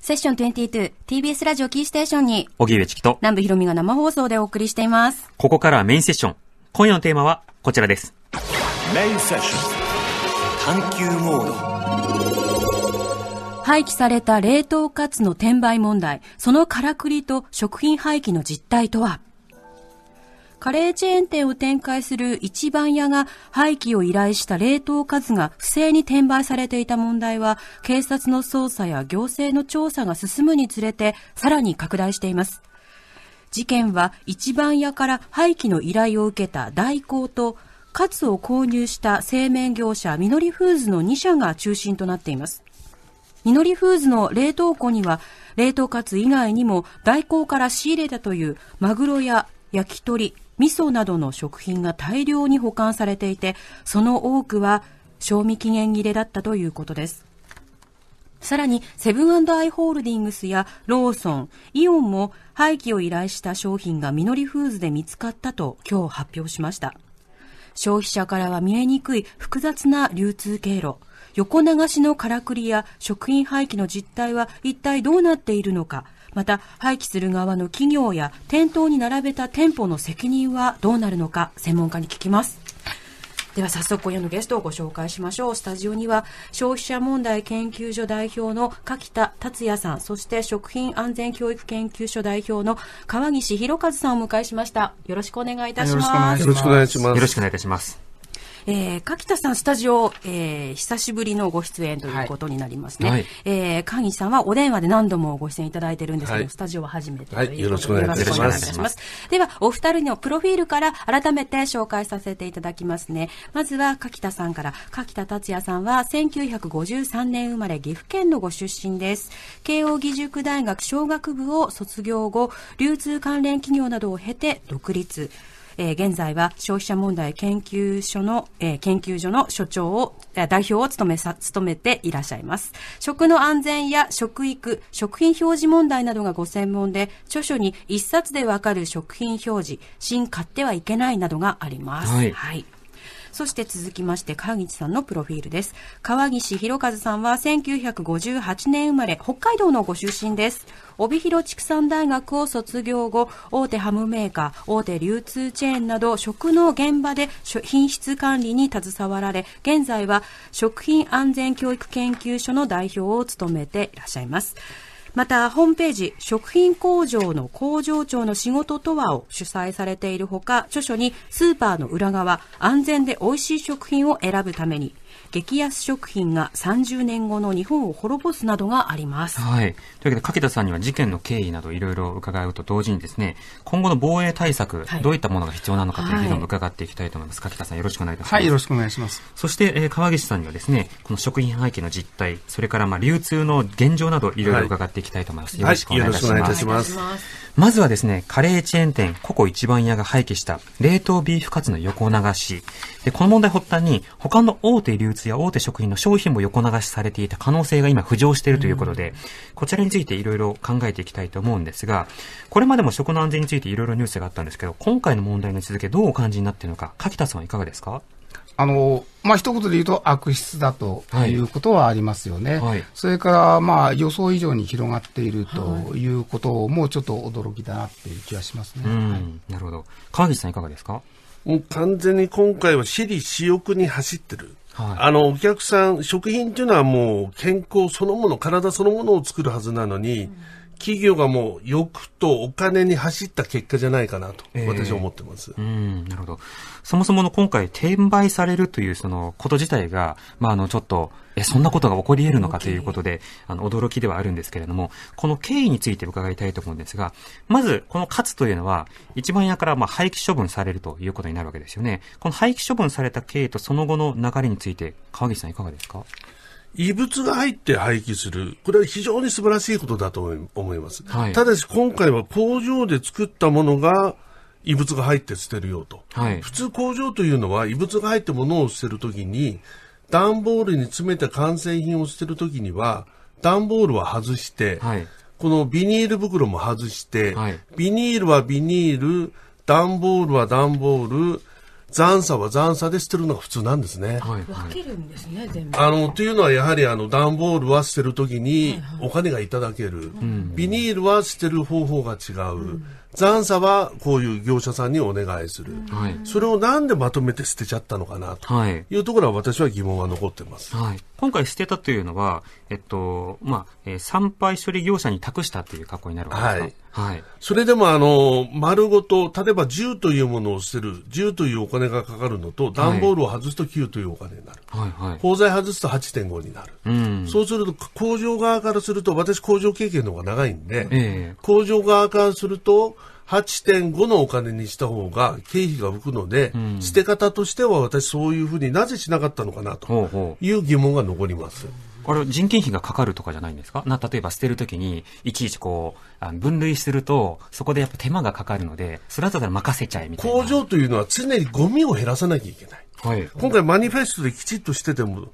セッション 22TBS ラジオキーステーションに、小木上知紀と南部ひろみが生放送でお送りしています。ここからメインセッション。今夜のテーマはこちらです。メインセッション。探求モード。廃棄された冷凍カツの転売問題、そのからくりと食品廃棄の実態とはカレーチェーン店を展開する一番屋が廃棄を依頼した冷凍数が不正に転売されていた問題は、警察の捜査や行政の調査が進むにつれて、さらに拡大しています。事件は一番屋から廃棄の依頼を受けた代行と、カツを購入した製麺業者みのりフーズの2社が中心となっています。みのりフーズの冷凍庫には、冷凍カツ以外にも代行から仕入れたというマグロや焼き鳥、味噌などの食品が大量に保管されていて、その多くは賞味期限切れだったということです。さらに、セブンアイ・ホールディングスやローソン、イオンも廃棄を依頼した商品がミノリフーズで見つかったと今日発表しました。消費者からは見えにくい複雑な流通経路、横流しのからくりや食品廃棄の実態は一体どうなっているのか、また廃棄する側の企業や店頭に並べた店舗の責任はどうなるのか専門家に聞きますでは早速今夜のゲストをご紹介しましょうスタジオには消費者問題研究所代表の柿田達也さんそして食品安全教育研究所代表の川岸博和さんをお迎えしましたよろしくお願いいたしますよろしくお願いしますよろしくお願いいたしますえー、柿田さん、スタジオ、えー、久しぶりのご出演ということになりますね。はい、えー、会議さんはお電話で何度もご出演いただいてるんですけど、はい、スタジオは初めてはい、よろしくお願いします。しお願いますでは、お二人のプロフィールから改めて紹介させていただきますね。まずは柿田さんから、柿田達也さんは1953年生まれ岐阜県のご出身です。慶應義塾大学商学部を卒業後、流通関連企業などを経て独立。え現在は消費者問題研究所の、え研究所の所長を、代表を務めさ、務めていらっしゃいます。食の安全や食育、食品表示問題などがご専門で、著書に一冊でわかる食品表示、新買ってはいけないなどがあります。はい、はいそして続きまして川口さんのプロフィールです川岸弘和さんは1958年生まれ北海道のご出身です帯広畜産大学を卒業後大手ハムメーカー大手流通チェーンなど食の現場で品質管理に携わられ現在は食品安全教育研究所の代表を務めていらっしゃいますまた、ホームページ、食品工場の工場長の仕事とはを主催されているほか、著書にスーパーの裏側、安全で美味しい食品を選ぶために激安食品が30年後の日本を滅ぼすなどがあります。はい。というわけで、柿田さんには事件の経緯などいろいろ伺うと同時にですね、今後の防衛対策、はい、どういったものが必要なのかという議論を伺っていきたいと思います。はい、柿田さん、よろしくお願いいたします。はい、よろしくお願いします。そして、えー、川岸さんにはですね、この食品廃棄の実態、それからまあ流通の現状などいろいろ伺っていきたいと思います。はい、よろしくお願いいたします。はい、よろしくお願いいたします。まずはですね、カレーチェーン店、ココ一番屋が廃棄した冷凍ビーフカツの横流し。で、この問題発端に、他の大手流通や大手食品の商品も横流しされていた可能性が今浮上しているということで、こちらについていろいろ考えていきたいと思うんですが、これまでも食の安全についていろいろニュースがあったんですけど、今回の問題の続けどうお感じになっているのか、柿田さんはいかがですかあの、まあ、一言で言うと悪質だということはありますよね。はいはい、それから、まあ、予想以上に広がっているということもちょっと驚きだなっていう気がしますね。なるほど。川口さんいかがですかもう完全に今回は私利私欲に走ってる。あの、お客さん、食品っていうのはもう健康そのもの、体そのものを作るはずなのに、うん企業がもう欲とお金に走った結果じゃないかなと、私は思ってます、えー、うん、なるほど。そもそもの今回転売されるというそのこと自体が、まあ、あの、ちょっと、え、そんなことが起こり得るのかということで、あの、驚きではあるんですけれども、この経緯について伺いたいと思うんですが、まず、この勝というのは、一番屋から、まあ、廃棄処分されるということになるわけですよね。この廃棄処分された経緯とその後の流れについて、川岸さんいかがですか異物が入って廃棄する、これは非常に素晴らしいことだと思います。はい、ただし今回は工場で作ったものが異物が入って捨てるよと、はい、普通工場というのは異物が入ってものを捨てるときに、段ボールに詰めた完成品を捨てるときには、段ボールは外して、はい、このビニール袋も外して、ビニールはビニール、段ボールは段ボール、残差は残差で捨てるのが普通なんですね。はい、分けるんですね、全部。あの、というのはやはりあの、段ボールは捨てるときにお金がいただける、はいはい、ビニールは捨てる方法が違う。うん残差はこういう業者さんにお願いする、はい、それをなんでまとめて捨てちゃったのかなというところは私は疑問は残ってます、はい、今回捨てたというのは、えっとまあえー、処理業者に託したという格好になるわけですか、はいはい、それでもあの丸ごと、例えば銃というものを捨てる、銃というお金がかかるのと、段ボールを外すと9というお金になる、はいはいはい、鋼材外すと8.5になる、うん、そうすると工場側からすると、私、工場経験の方が長いんで、えー、工場側からすると、8.5のお金にした方が経費が浮くので、うん、捨て方としては私そういうふうになぜしなかったのかなという疑問が残ります。ほうほうこれ人件費がかかるとかじゃないんですかな、例えば捨てるときに、いちいちこう、あの分類すると、そこでやっぱ手間がかかるので、それだったら任せちゃえみたいな。工場というのは常にゴミを減らさなきゃいけない。はい。今回マニフェストできちっとしてても、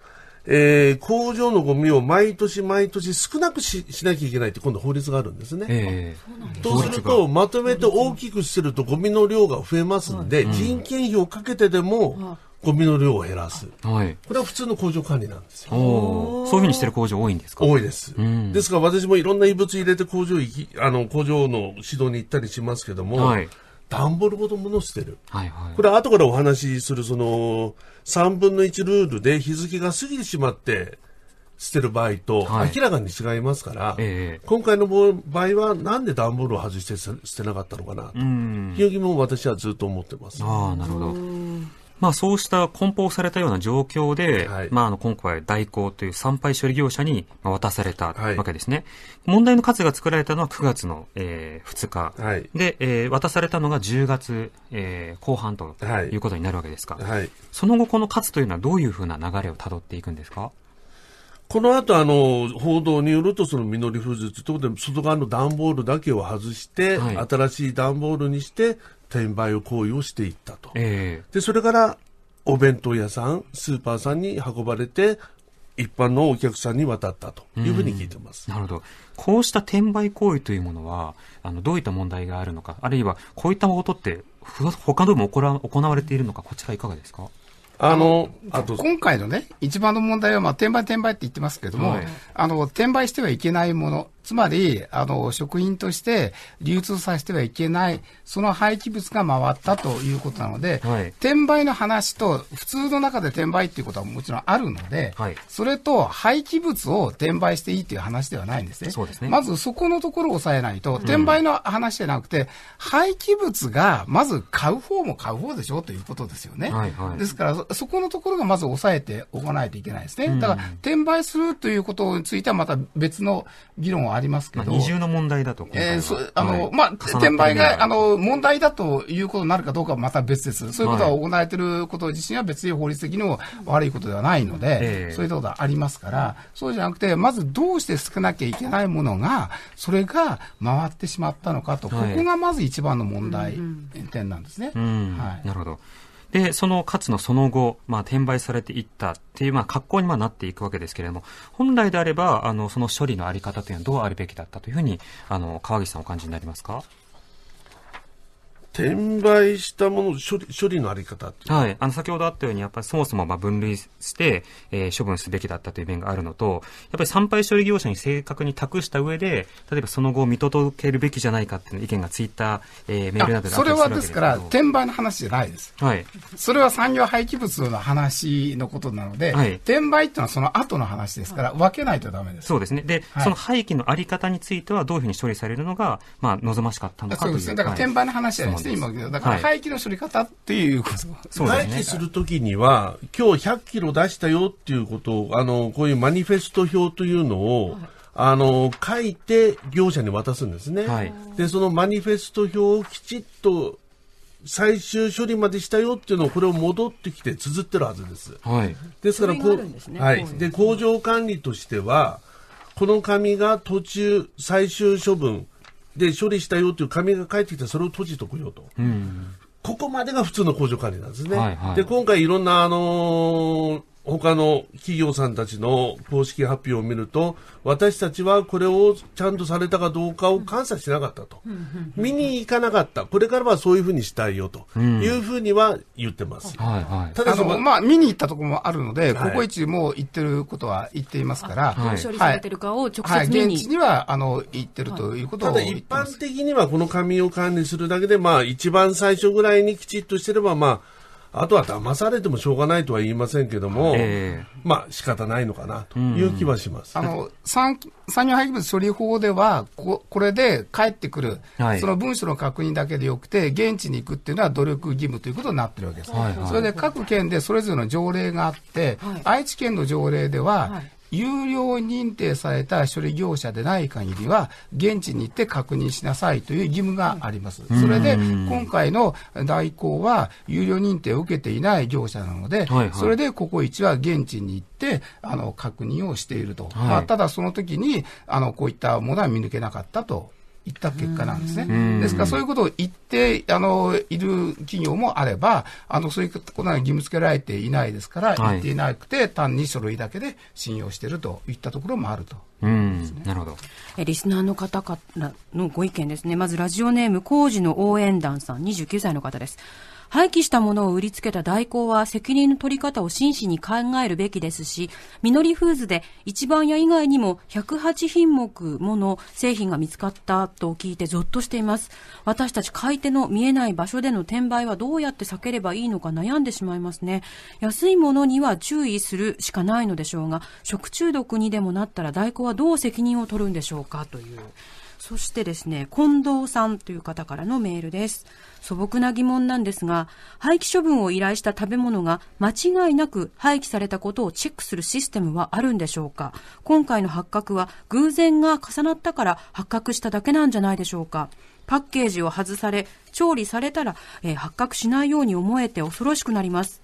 えー、工場のゴミを毎年毎年少なくししなきゃいけないって今度法律があるんですね。えー、うすると、まとめて大きくするとゴミの量が増えますんで、人件費をかけてでも、ゴミの量を減らす、はい、これは普通の工場管理なんですよ。そういうふうにしてる工場多いんですか多いです。うん、ですから私もいろんな異物入れて工場行きあの工場の指導に行ったりしますけども、はい、段ボールごと物捨てる、はいはい、これは後からお話しするその3分の1ルールで日付が過ぎてしまって捨てる場合と明らかに違いますから、はいえー、今回の場合はなんで段ボールを外して捨てなかったのかなという疑問を私はずっと思ってます。あなるほどまあ、そうした梱包されたような状況で、はい、まあ、あの今回、代行という産廃処理業者に渡されたわけですね。はい、問題の数が作られたのは9月の、えー、2日、はい、で、えー、渡されたのが10月、えー、後半ということになるわけですか、その後、この数というのはどういうふうな流れをたどっていくんですか。この後、あの、報道によると、その実り風術ということで、外側の段ボールだけを外して、はい、新しい段ボールにして、転売行為をしていったと、えー、でそれからお弁当屋さん、スーパーさんに運ばれて、一般のお客さんに渡ったというふうに聞いてます。なるほど。こうした転売行為というものは、あの、どういった問題があるのか、あるいはこういったことって、他でも行われているのか、こちらいかがですかあの、あと。今回のね、一番の問題は、まあ、転売転売って言ってますけれども、はい、あの、転売してはいけないもの、つまり、あの、食品として流通させてはいけない、その廃棄物が回ったということなので、はい、転売の話と、普通の中で転売っていうことはもちろんあるので、はい、それと廃棄物を転売していいという話ではないんですね。そうですね。まずそこのところを抑えないと、転売の話じゃなくて、うん、廃棄物がまず買う方も買う方でしょということですよね。はいはい、ですからそ、そこのところがまず抑えておかないといけないですね。だから、転売するということについてはまた別の議論をありますけど。まあ、二重の問題だとええー、そあの、はい、まあ、転売が、あの、問題だということになるかどうかはまた別です。そういうことは行われてること自身は別に法律的にも悪いことではないので、はいそういうことはありますから、そうじゃなくて、まずどうして少なきゃいけないものが、それが回ってしまったのかと、ここがまず一番の問題点なんですね。はい、なるほど。で、そのかつのその後、まあ、転売されていったっていう、まあ、格好にまなっていくわけですけれども、本来であれば、あの、その処理のあり方というのはどうあるべきだったというふうに、あの、川岸さんお感じになりますか転売したもの処理処理のあり方はい、あの先ほどあったように、やっぱりそもそもまあ分類して、えー、処分すべきだったという面があるのと、やっぱり産廃処理業者に正確に託した上で、例えばその後、見届けるべきじゃないかっていう意見がツイッター、えー、メールなどでそれはですから、転売の話じゃないです、はい、それは産業廃棄物の話のことなので、はい、転売っていうのはその後の話ですから、分けないとだめです。そうですねで、はい、その廃棄のあり方については、どういうふうに処理されるのが、まあ、望ましかったのかというそうですね、だから転売の話じゃないです。して今だから廃棄の処理方っていうこと、はい、廃棄するときには今日100キロ出したよっていうことをあのこういうマニフェスト表というのを、あの、書いて業者に渡すんですね。はい、で、そのマニフェスト表をきちっと最終処理までしたよっていうのをこれを戻ってきて綴ってるはずです。はい、ですからこう、はい。で、工場管理としては、この紙が途中最終処分、で処理したよっていう紙が返ってきら、それを閉じとくよと。うんここまでが普通の工場管理なんですね。はいはい、で、今回いろんな、あのー他の企業さんたちの公式発表を見ると、私たちはこれをちゃんとされたかどうかを監査しなかったと。見に行かなかった。これからはそういうふうにしたいよというふうには言ってます。うんはいはい、ただその、まあ、見に行ったところもあるので、はい、一コイも言ってることは言っていますから、はい、処理されてるかを直接見に、はい、現地にはあの言ってるということを、はい、ただ一般的にはこの紙を管理するだけで、まあ一番最初ぐらいにきちっとしてれば、まあ、あとは騙されてもしょうがないとは言いませんけども、えー、まあ仕方ないのかなという気はします。うん、あの産産業廃棄物処理法ではこ、これで帰ってくる、はい、その文書の確認だけでよくて、現地に行くっていうのは努力義務ということになってるわけです。はいはい、それで各県でそれぞれの条例があって、はい、愛知県の条例では、はい有料認定された処理業者でない限りは、現地に行って確認しなさいという義務があります。それで、今回の代行は、有料認定を受けていない業者なので、はいはい、それでココイチは現地に行って、あの、確認をしていると。はい、まあ、ただ、その時に、あの、こういったものは見抜けなかったと言った結果なんですね。ですから、そういうことを言って、あの、いる企業もあれば、あの、そういうことは義務付けられていないですから、言っていなくて、単に書類だけで信用しているといったところもあると。うん、なるほどえリスナーの方からのご意見ですねまずラジオネーム工事の応援団さん29歳の方です廃棄したものを売りつけた代行は責任の取り方を真摯に考えるべきですし、みのりフーズで一番屋以外にも108品目もの製品が見つかったと聞いてゾッとしています。私たち買い手の見えない場所での転売はどうやって避ければいいのか悩んでしまいますね。安いものには注意するしかないのでしょうが、食中毒にでもなったら代行はどう責任を取るんでしょうかという。そしてですね、近藤さんという方からのメールです。素朴な疑問なんですが、廃棄処分を依頼した食べ物が間違いなく廃棄されたことをチェックするシステムはあるんでしょうか今回の発覚は偶然が重なったから発覚しただけなんじゃないでしょうかパッケージを外され、調理されたら、えー、発覚しないように思えて恐ろしくなります。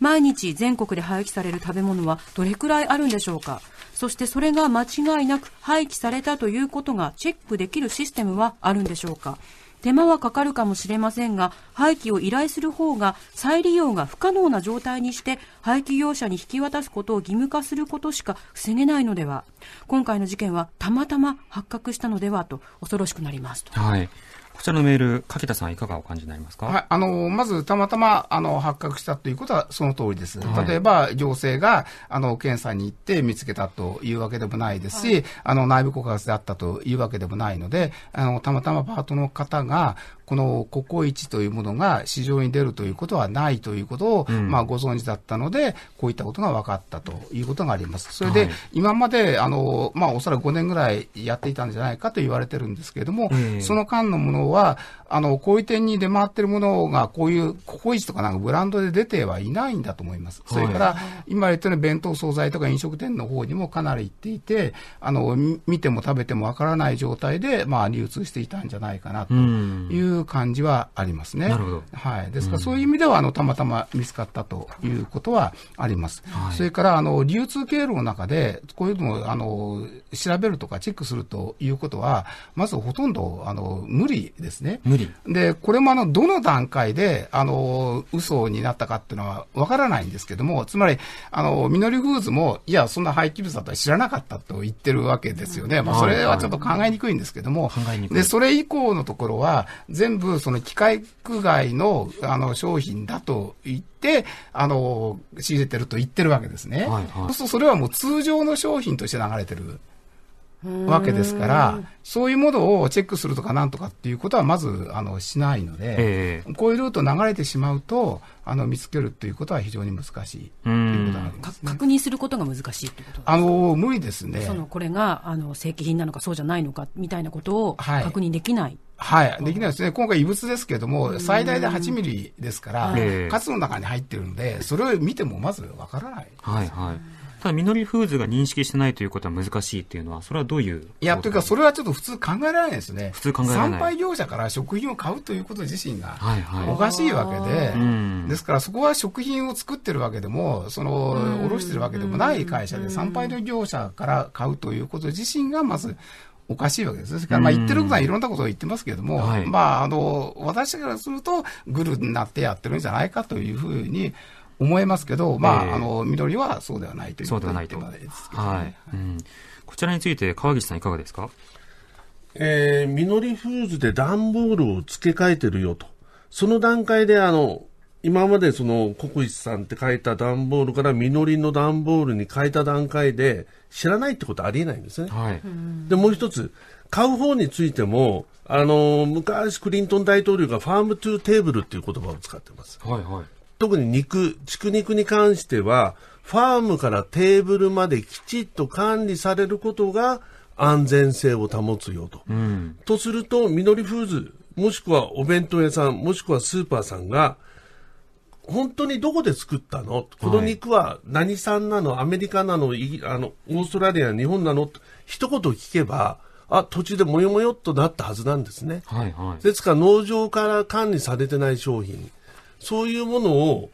毎日全国で廃棄される食べ物はどれくらいあるんでしょうかそしてそれが間違いなく廃棄されたということがチェックできるシステムはあるんでしょうか手間はかかるかもしれませんが廃棄を依頼する方が再利用が不可能な状態にして廃棄業者に引き渡すことを義務化することしか防げないのでは今回の事件はたまたま発覚したのではと恐ろしくなりますはいこちらのメール、柿田さん、いかがお感じになりますか、はい、あのまず、たまたまあの発覚したということはその通りです、はい、例えば行政があの検査に行って見つけたというわけでもないですし、はい、あの内部告発であったというわけでもないので、あのたまたまパートの方が、このココイチというものが市場に出るということはないということを、うん、まあ、ご存知だったので、こういったことが分かったということがあります。それで、はい、今まで、あの、まあ、おそらく5年ぐらいやっていたんじゃないかと言われてるんですけれども、その間のものは、あの、こういう点に出回ってるものが、こういうココイチとかなんかブランドで出てはいないんだと思います。それから、今言ったように弁当、惣菜とか飲食店の方にもかなり行っていて、あの、見ても食べてもわからない状態で、まあ、流通していたんじゃないかなという、うん感じはありますね。なるほど。はい。ですから、そういう意味では、あの、たまたま見つかったということはあります。うんそれから、あの、流通経路の中で、こういうのも、あの、調べるとかチェックするということは、まずほとんど、あの、無理ですね。無理。で、これもあの、どの段階で、あの、嘘になったかっていうのはわからないんですけども、つまり、あの、ミノリフーズも、いや、そんな廃棄物だとは知らなかったと言ってるわけですよね。まあ、それはちょっと考えにくいんですけども、い、で、それ以降のところは、全部、その、機械区外の、あの、商品だと言って、あの、仕入れてると言ってるわけですね。はいはい、そうするとそれはもう通常の商品として流れてる。わけですから、そういうものをチェックするとかなんとかっていうことはまずあのしないので、えー、こういうルート流れてしまうと、あの見つけるということは非常に難しいということす、ね、確認することが難しいってことですかあの無理ですね。そのこれがあの正規品なのかそうじゃないのかみたいなことを確認できない、はいはい、できないですね。今回異物ですけれども、最大で8ミリですから、カツの中に入ってるので、それを見てもまずわからない。はい、はい。ただ、ミノリフーズが認識してないということは難しいっていうのは、それはどういういや、というか、それはちょっと普通考えられないですね。普通考えられない。参拝業者から食品を買うということ自身が、おかしいわけで、はいはい、ですから、そこは食品を作ってるわけでも、その、おろしてるわけでもない会社で、参拝業者から買うということ自身が、まず、おかしいわけです。ですから、まあ言ってることはいろんなことを言ってますけれども、はい、まああの、私からすると、グルになってやってるんじゃないかというふうに思えますけど、まあ、えー、あの、緑はそうではないというそうではないと。でね、はい、うん。こちらについて、川岸さんいかがですかえー、みりフーズで段ボールを付け替えてるよと。その段階で、あの、今までその、国一さんって書いた段ボールからみのりの段ボールに変えた段階で、知らないってことありえないんですね。はい。で、もう一つ、買う方についても、あの、昔クリントン大統領がファームトゥーテーブルっていう言葉を使ってます。はいはい。特に肉、畜肉に関しては、ファームからテーブルまできちっと管理されることが安全性を保つよと。うん、とすると、ミノリフーズ、もしくはお弁当屋さん、もしくはスーパーさんが、本当にどこで作ったの、この肉は何産なのアメリカなのあのオーストラリア、日本なの一言聞けば、あ、土地でもよもよっとなったはずなんですね。はいはい、ですから農場から管理されてない商品。そういうものを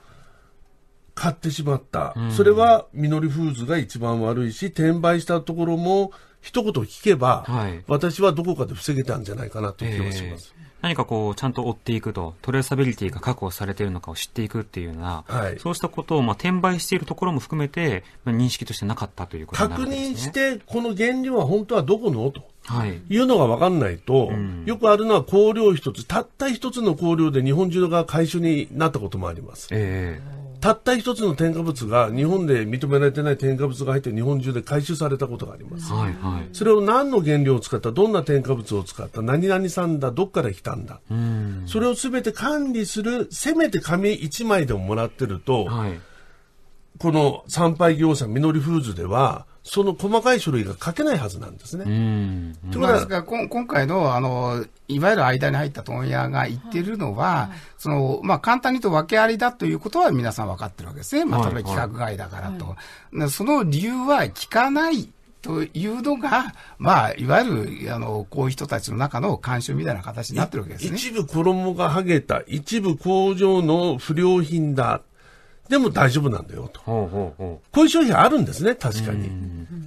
買ってしまった。それは、ミノリフーズが一番悪いし、転売したところも、一言聞けば、はい、私はどこかで防げたんじゃないかなという気がします。えー、何かこう、ちゃんと追っていくと、トレーサビリティが確保されているのかを知っていくっていうような、はい、そうしたことを、まあ、転売しているところも含めて、まあ、認識としてなかったということになるわですね。確認して、この原料は本当はどこのと。はい、いうのが分かんないと、うん、よくあるのは香料一つ、たった一つの香料で日本中が回収になったこともあります。えー、たった一つの添加物が日本で認められてない添加物が入って日本中で回収されたことがあります。はいはい、それを何の原料を使った、どんな添加物を使った、何々さんだ、どっから来たんだ、うん、それを全て管理する、せめて紙一枚でももらってると、はい、この参拝業者、みのりフーズでは、その細かい書類が書けないはずなんですね。というこですが、今回の、あの、いわゆる間に入った問屋が言ってるのは、その、まあ、簡単に言うと訳ありだということは皆さん分かってるわけですね。まあ、例えば規格外だからと。はいはい、その理由は聞かないというのが、まあ、いわゆる、あの、こういう人たちの中の慣習みたいな形になってるわけですね。一部衣が剥げた、一部工場の不良品だ。でも大丈夫なんだよと。こういう商品あるんですね、確かに。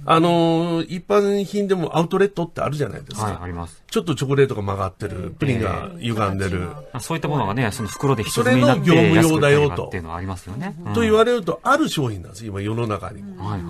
あの、一般品でもアウトレットってあるじゃないですか。はい、あります。ちょっとチョコレートが曲がってる、プリンが歪んでる。そういったものがね、その袋で一つになってそれの業務用だよと。っていうのはありますよね。と言われると、ある商品なんです、今世の中に。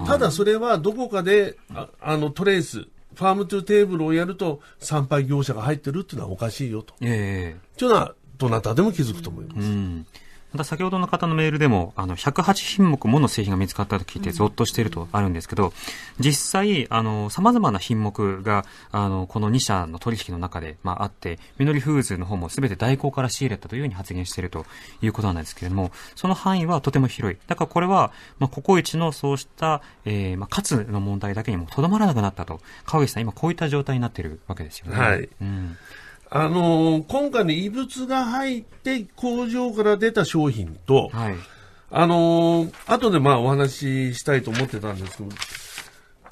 ただそれはどこかで、あの、トレース、ファームトゥーテーブルをやると、参拝業者が入ってるっていうのはおかしいよと。ええ。というのは、どなたでも気づくと思います。うんまた先ほどの方のメールでも、あの、108品目もの製品が見つかったと聞いて、ゾッとしているとあるんですけど、実際、あの、様々な品目が、あの、この2社の取引の中で、まあ、あって、みのりフーズの方も全て代行から仕入れたというふうに発言しているということなんですけれども、その範囲はとても広い。だからこれは、まあ、ココイチのそうした、えー、まあ、かつの問題だけにもとどまらなくなったと。川口さん、今こういった状態になっているわけですよね。はい。うんあのー、今回の異物が入って工場から出た商品と、はい、あのー、後でまあお話ししたいと思ってたんですけど、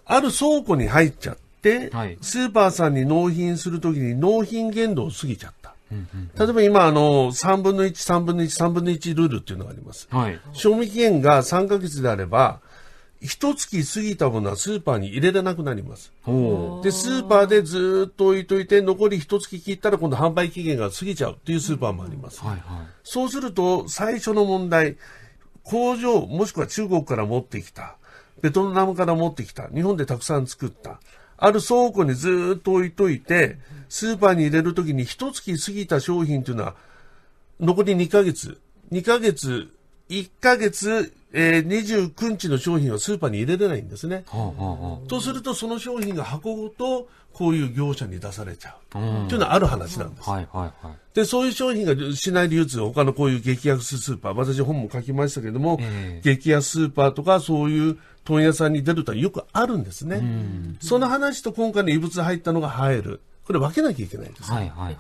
ある倉庫に入っちゃって、はい、スーパーさんに納品するときに納品限度を過ぎちゃった。うんうん例えば今、あの、3分の1、3分の1、3分の1ルールっていうのがあります。はい、賞味期限が3ヶ月であれば、一月過ぎたものはスーパーに入れれなくなります。で、スーパーでずっと置いといて、残り一月切ったら今度販売期限が過ぎちゃうっていうスーパーもあります。はいはい、そうすると、最初の問題、工場、もしくは中国から持ってきた、ベトナムから持ってきた、日本でたくさん作った、ある倉庫にずっと置いといて、スーパーに入れるときに一月過ぎた商品というのは、残り2ヶ月、2ヶ月、1ヶ月えー、29日の商品はスーパーに入れれないんですね。はあはあ、とすると、その商品が箱ごと、こういう業者に出されちゃう。うん、というのはある話なんです。はいはいはい。で、そういう商品が市内流通、他のこういう激安スーパー、私本も書きましたけども、えー、激安スーパーとか、そういう問屋さんに出るとはよくあるんですね。うん、その話と今回の異物入ったのが入る。これ分けなきゃいけないんです、はいはいはい、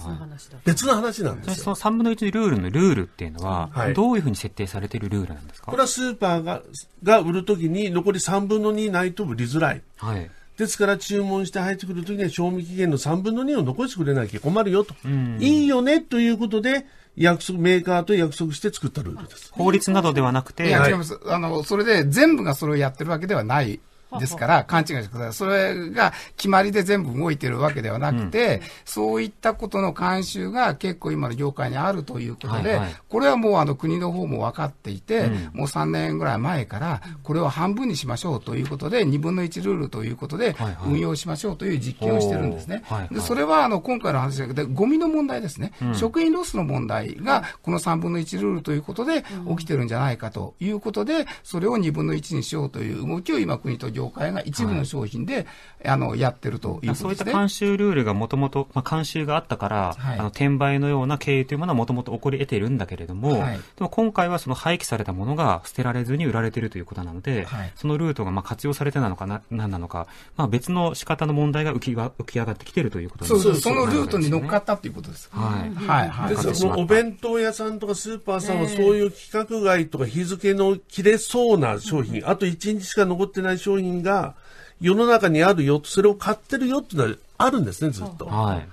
別の話なんですその3分の1ルールのルールっていうのは、はい、どういうふうに設定されてるルールなんですかこれはスーパーがが売るときに残り3分の2ないと売りづらい。はいですから注文して入ってくるときには賞味期限の3分の2を残してくれなきゃ困るよと。いいよねということで、約束、メーカーと約束して作ったルールです。法律などではなくて。いや、違います。あの、それで全部がそれをやってるわけではないですから、勘違いしてください。それが決まりで全部動いてるわけではなくて、うん、そういったことの慣習が結構今の業界にあるということで、はいはい、これはもうあの国の方も分かっていて、うん、もう3年ぐらい前から、これを半分にしましょうということで、2分の1ルールということで、運用しましょうという実験をしてるんですね。はいはい、でそれはあの今回の話だけど、ゴミの問題ですね、うん、食品ロスの問題が、この3分の1ルールということで起きてるんじゃないかということで、それを2分の1にしようという動きを今、国と業界が一部の商品で、あのやってるということですね。そういった慣習ルールがもともと、まあ、慣習があったから、はい、あの転売のような経営というものはもともと起こり得ているんだけれども、はい、でも今回はその廃棄されたものが捨てられずに売られているということなので、はい、そのルートがまあ活用されてなのかな、なんなのか、まあ、別の仕方の問題が浮きが浮き上がってきているということですね。そうそのルートに乗っかったということです。はい。はい。はい、ですお弁当屋さんとかスーパーさんはそういう規格外とか日付の切れそうな商品、あと1日しか残ってない商品品が世の中にあるよ、それを買ってるよっていうのはあるんですね、ずっと。はい、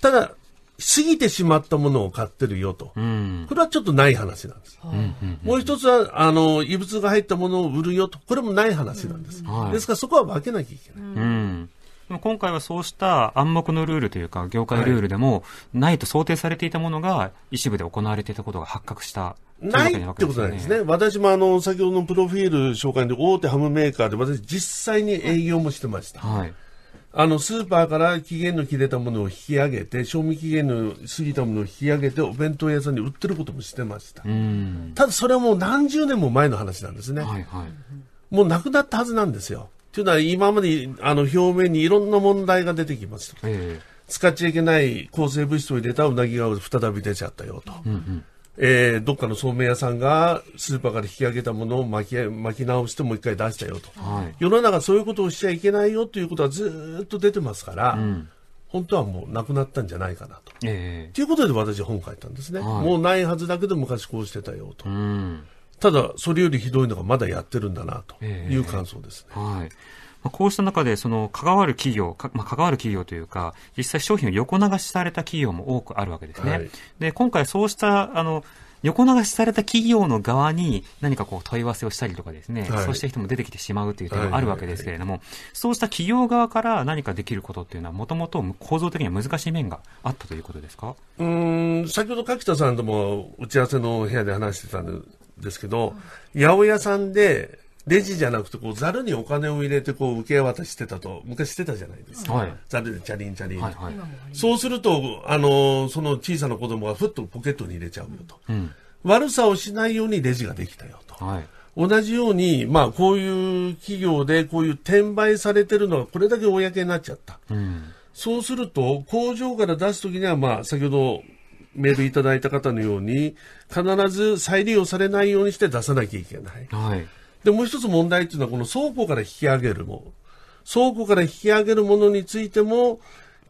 ただ、過ぎてしまったものを買ってるよと。うん、これはちょっとない話なんです。はい、もう一つは、あの、異物が入ったものを売るよと。これもない話なんです。はい、ですからそこは分けなきゃいけない。うん今回はそうした暗黙のルールというか、業界ルールでも、ないと想定されていたものが一部で行われていたことが発覚したないってことなんですね。私もあの、先ほどのプロフィール紹介で大手ハムメーカーで私実際に営業もしてました。はい。あの、スーパーから期限の切れたものを引き上げて、賞味期限の過ぎたものを引き上げて、お弁当屋さんに売ってることもしてました。ただ、それはもう何十年も前の話なんですね。はいはい、もうなくなったはずなんですよ。というのは、今まであの表面にいろんな問題が出てきますと、え使っちゃいけない抗生物質を入れたうなぎが再び出ちゃったよと。うんうんえー、どっかのそうめん屋さんがスーパーから引き上げたものを巻き巻き直してもう一回出したよと、はい、世の中そういうことをしちゃいけないよということはずっと出てますから、うん、本当はもうなくなったんじゃないかなと。と、えー、いうことで私本書いたんですね、はい、もうないはずだけど昔こうしてたよと。うんただ、それよりひどいのがまだやってるんだなという感想ですね。えー、はいまあ、こうした中で、その、関わる企業、まあ、関わる企業というか、実際商品を横流しされた企業も多くあるわけですね。はい、で、今回そうした、あの、横流しされた企業の側に何かこう問い合わせをしたりとかですね、はい、そうした人も出てきてしまうという点もあるわけですけれども、そうした企業側から何かできることっていうのは、もともと構造的には難しい面があったということですかうん先ほど柿田さんとも打ち合わせの部屋で話してたんですけど、八百屋さんでレジじゃなくて、こう、ざるにお金を入れて、こう、受け渡ししてたと、昔してたじゃないですか。ざ、い。る、ルでチャリンチャリン、はいはい、そうすると、あの、その小さな子供がふっとポケットに入れちゃうよと。うん、悪さをしないようにレジができたよと。はい同じように、まあ、こういう企業で、こういう転売されてるのがこれだけ公になっちゃった。うん、そうすると、工場から出すときには、まあ、先ほどメールいただいた方のように、必ず再利用されないようにして出さなきゃいけない。はいで、もう一つ問題っていうのは、この倉庫から引き上げるもの。倉庫から引き上げるものについても、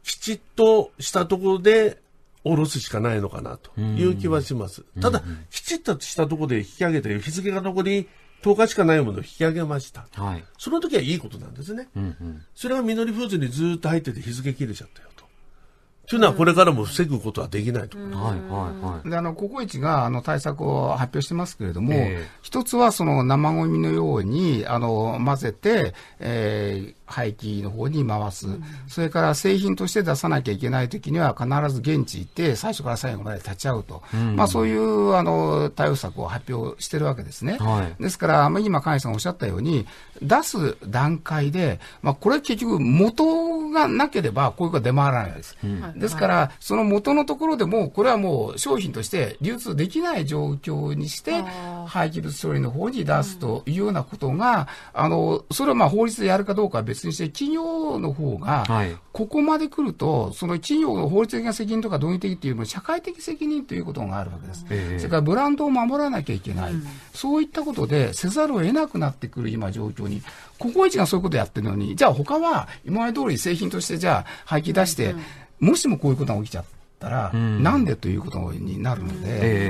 きちっとしたところで下ろすしかないのかなという気はします。ただ、きちっとしたところで引き上げて、日付が残り10日しかないものを引き上げました。はい、その時はいいことなんですね。うんうん、それが実りフーズにずっと入ってて日付切れちゃったよ。というのは、これからも防ぐことはできないと、はいはいはい、であのココイチがあの対策を発表してますけれども、えー、一つはその生ごみのようにあの混ぜて、えー、廃棄の方に回す、それから製品として出さなきゃいけないときには、必ず現地行って、最初から最後まで立ち会うと、うまあ、そういうあの対応策を発表してるわけですね。はい、ですから、今、菅井さんおっしゃったように、出す段階で、まあ、これ結局、元がなければ、こういうが出回らないです。うん、ですから、その元のところでも、これはもう商品として流通できない状況にして、廃棄物処理の方に出すというようなことが、あの、それはまあ法律でやるかどうかは別にして、企業の方が、ここまで来ると、その企業の法律的な責任とか道義的っていうよりも、社会的責任ということがあるわけです。それからブランドを守らなきゃいけない。そういったことで、せざるを得なくなってくる今状況に、ココイチがそういうことやってるのに、じゃあ他は今まで通り製品としてじゃあ廃棄出して、うんうん、もしもこういうことが起きちゃったら、うん、なんでということになるので、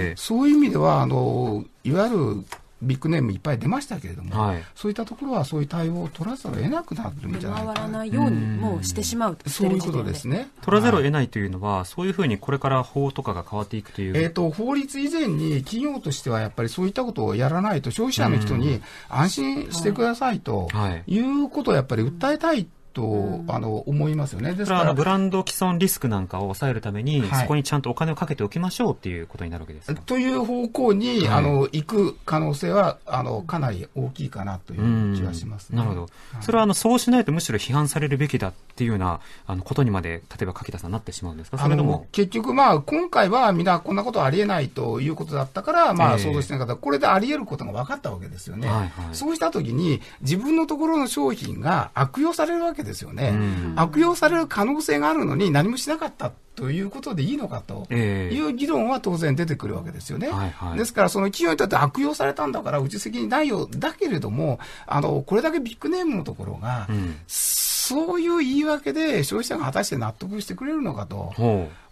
えー、そういう意味では、あの、いわゆるビッグネームいっぱい出ましたけれども、はい、そういったところはそういう対応を取らざるを得なくなるんじゃないか回らないようにもうしてしまうとそういうことですね取らざるを得ないというのは、はい、そういうふうにこれから法とかが変わっていくという、えーと、法律以前に企業としてはやっぱりそういったことをやらないと消費者の人に安心してくださいということをやっぱり訴えたいと、あの思いますよね。ですからブランド既存リスクなんかを抑えるために、はい、そこにちゃんとお金をかけておきましょうっていうことになるわけですという方向に、あの行く可能性はあのかなり大きいかなという気がします、ね、なるほど、はい、それはあのそうしないとむしろ批判されるべきだっていうようなあのことにまで例えば柿田さんなってしまうんですか。それも結局まあ今回はみんなこんなことありえないということだったから、まあ、想像してなかった、えー、これでありえることが分かったわけですよね。はいはい、そうした時に、自分のところの商品が悪用されるわけですよね、うん、悪用される可能性があるのに何もしなかったということでいいのかという議論は当然出てくるわけですよね。えーはいはい、ですから、その企業にとって悪用されたんだから、うち責任ないよ、だけれども、あのこれだけビッグネームのところが、うんそういう言い訳で消費者が果たして納得してくれるのかと、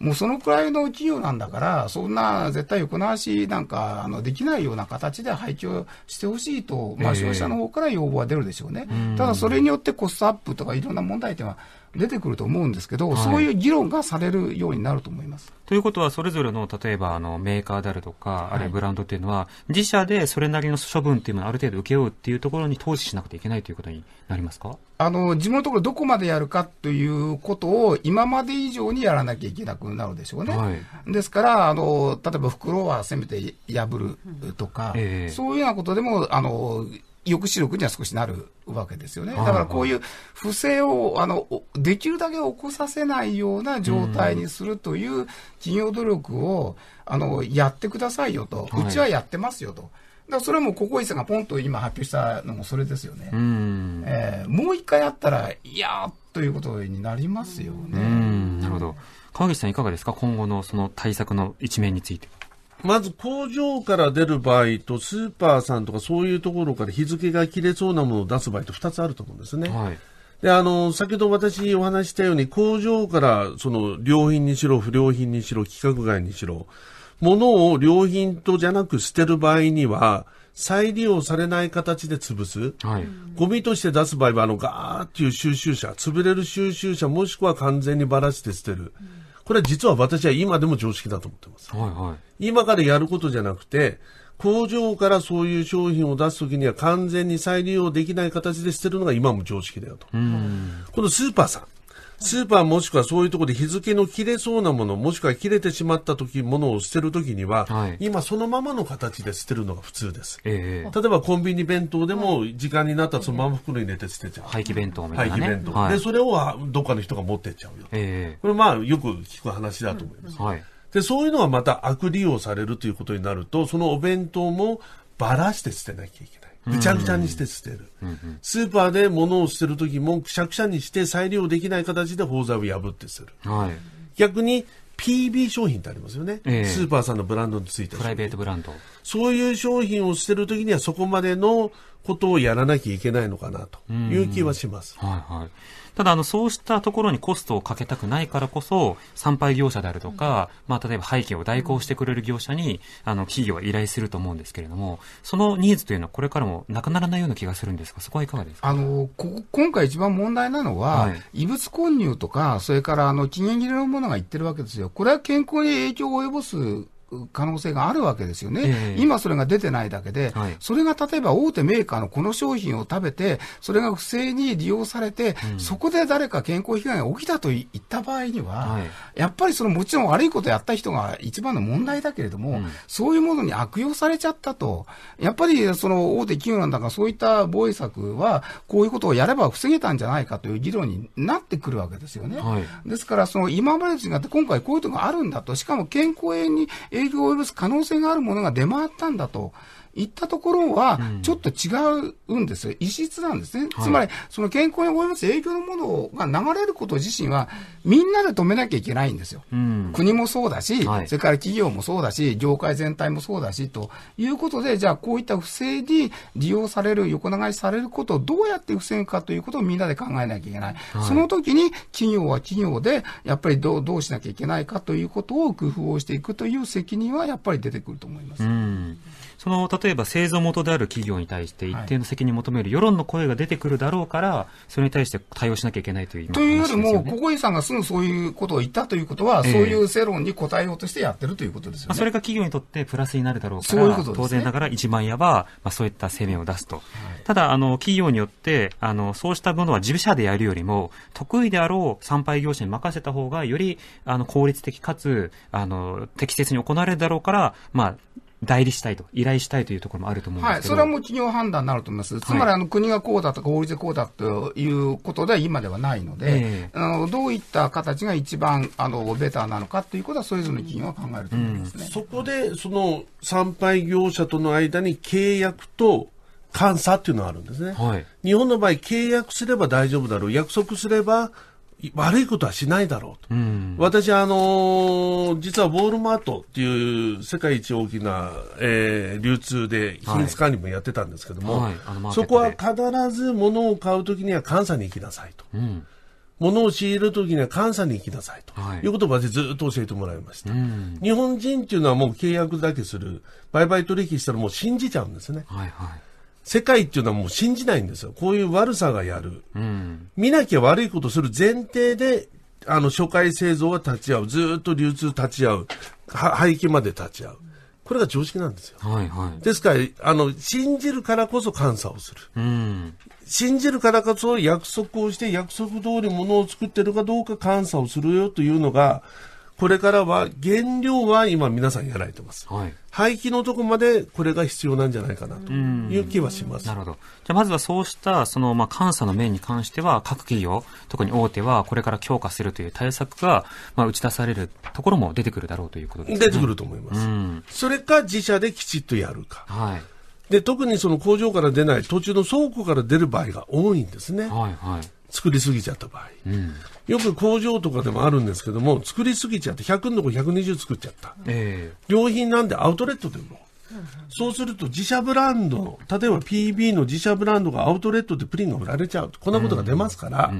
もうそのくらいの企業なんだから、そんな絶対横流しなんかあのできないような形で廃棄をしてほしいと、まあ、消費者の方から要望は出るでしょうね、えー、ただそれによってコストアップとかいろんな問題点は出てくると思うんですけど、はい、そういう議論がされるようになると思います。ということは、それぞれの、例えばあのメーカーであるとか、あるいはブランドというのは、はい、自社でそれなりの処分っていうものをある程度受けようっていうところに投資しなくていけないということになりますかあの、自分のところどこまでやるかということを、今まで以上にやらなきゃいけなくなるでしょうね。はい、ですから、あの、例えば袋はせめて破るとか、うんえー、そういうようなことでも、あの、抑止力には少しなるわけですよね。だからこういう不正を、あの、できるだけ起こさせないような状態にするという企業努力を、あの、やってくださいよと。うちはやってますよと。だそれはもう、こコイさんがポンと今発表したのもそれですよね。えー、もう一回やったら、いやということになりますよね。なるほど。川口さんいかがですか今後のその対策の一面について。まず工場から出る場合と、スーパーさんとかそういうところから日付が切れそうなものを出す場合と2つあると思うんですね。はい、であの先ほど私お話したように工場からその良品にしろ不良品にしろ規格外にしろものを良品とじゃなく捨てる場合には再利用されない形で潰す、はい、ゴミとして出す場合はあのガーっていう収集車潰れる収集車もしくは完全にばらして捨てる。うんこれは実は私は今でも常識だと思ってます。はいはい、今からやることじゃなくて、工場からそういう商品を出すときには完全に再利用できない形で捨てるのが今も常識だよと。このスーパーさん、スーパーもしくはそういうところで日付の切れそうなもの、もしくは切れてしまった時、ものを捨てるときには、はい、今そのままの形で捨てるのが普通です。えー、例えばコンビニ弁当でも、時間になったらそのまま袋に入れて捨てちゃう。廃棄弁当みたいな、ね、廃棄弁当。はい、で、それをどっかの人が持ってっちゃうよ。えー、これまあよく聞く話だと思います。うんはいで、そういうのがまた悪利用されるということになると、そのお弁当もばらして捨てなきゃいけない。ぐちゃぐちゃにして捨てる、うんうん、スーパーで物を捨てる時もくしゃくしゃにして再利用できない形で包材を破ってする、はい、逆に PB 商品ってありますよね、えー、スーパーさんのブランドについてプライベートブランドそういう商品を捨てるときにはそこまでのことをやらなきゃいけないのかなという気はします。はいはいただ、あの、そうしたところにコストをかけたくないからこそ、参拝業者であるとか、まあ、例えば廃棄を代行してくれる業者に、あの、企業は依頼すると思うんですけれども、そのニーズというのはこれからもなくならないような気がするんですが、そこはいかがですかあの、こ今回一番問題なのは、はい、異物混入とか、それから、あの、期限切れのものが言ってるわけですよ。これは健康に影響を及ぼす可能性があるわけですよね、えー、今それが出てないだけで、はい、それが例えば大手メーカーのこの商品を食べて、それが不正に利用されて、うん、そこで誰か健康被害が起きたといった場合には、はい、やっぱりそのもちろん悪いことやった人が一番の問題だけれども、うん、そういうものに悪用されちゃったと、やっぱりその大手企業なんだから、そういった防衛策は、こういうことをやれば防げたんじゃないかという議論になってくるわけですよね。はい、ですから、その今までと違って、今回こういうことがあるんだと、しかも健康に影影響を及ぼす可能性があるものが出回ったんだと。いったところは、ちょっと違うんですよ。異質なんですね。つまり、その健康に及ぼす影響のものが流れること自身は、みんなで止めなきゃいけないんですよ。国もそうだし、それから企業もそうだし、業界全体もそうだし、ということで、じゃあこういった不正に利用される、横流しされることをどうやって防ぐかということをみんなで考えなきゃいけない。その時に、企業は企業で、やっぱりどうどうしなきゃいけないかということを工夫をしていくという責任はやっぱり出てくると思います。その例例えば製造元である企業に対して一定の責任を求める世論の声が出てくるだろうから、それに対して対応しなきゃいけないという、ね、というよりも、小堀さんがすぐそういうことを言ったということは、えー、そういう世論に応えようとしてやってるということですよね。まあ、それが企業にとってプラスになるだろうから、ううね、当然ながら一番やは、まあ、そういった声明を出すと。はい、ただ、あの、企業によって、あの、そうしたものは自社でやるよりも、得意であろう参拝業者に任せた方が、より、あの、効率的かつ、あの、適切に行われるだろうから、まあ、代理したいと、依頼したいというところもあると思うんですけど、はい、それはもう企業判断になると思います。つまり、あの、国がこうだとか、法律でこうだということでは今ではないので、えー、あのどういった形が一番、あの、ベターなのかということは、それぞれの企業は考えると思いますね。うん、そこで、その、参拝業者との間に契約と、監査っていうのはあるんですね、はい、日本の場合、契約すれば大丈夫だろう、約束すれば悪いことはしないだろうと。うん、私、あのー、実はウォールマートっていう世界一大きな、えー、流通で品質管理もやってたんですけども、はいはい、そこは必ず物を買うときには監査に行きなさいと。うん、物を仕入れるときには監査に行きなさいと、はい、いうことを私ずっと教えてもらいました、うん、日本人っていうのはもう契約だけする、売買取引したらもう信じちゃうんですね。はいはい世界っていうのはもう信じないんですよ。こういう悪さがやる。うん、見なきゃ悪いことする前提で、あの、初回製造は立ち会う。ずっと流通立ち会う。廃棄まで立ち会う。これが常識なんですよ。はいはい、ですから、あの、信じるからこそ監査をする。うん、信じるからこそ約束をして、約束通りものを作ってるかどうか監査をするよというのが、これからは原料は今皆さんやられてます、はい、廃棄のとこまでこれが必要なんじゃないかなという気はしますなるほどじゃまずはそうしたそのまあ監査の面に関しては各企業特に大手はこれから強化するという対策がまあ打ち出されるところも出てくるだろうということですね出てくると思います、それか自社できちっとやるか、はい、で特にその工場から出ない途中の倉庫から出る場合が多いんですね、はいはい、作りすぎちゃった場合、うん、よく工場とかでもあるんですけども、作りすぎちゃって、100のとこ120作っちゃった。えー、良品なんでアウトレットで売ろう。そうすると自社ブランド、例えば PB の自社ブランドがアウトレットでプリンが売られちゃうこんなことが出ますから、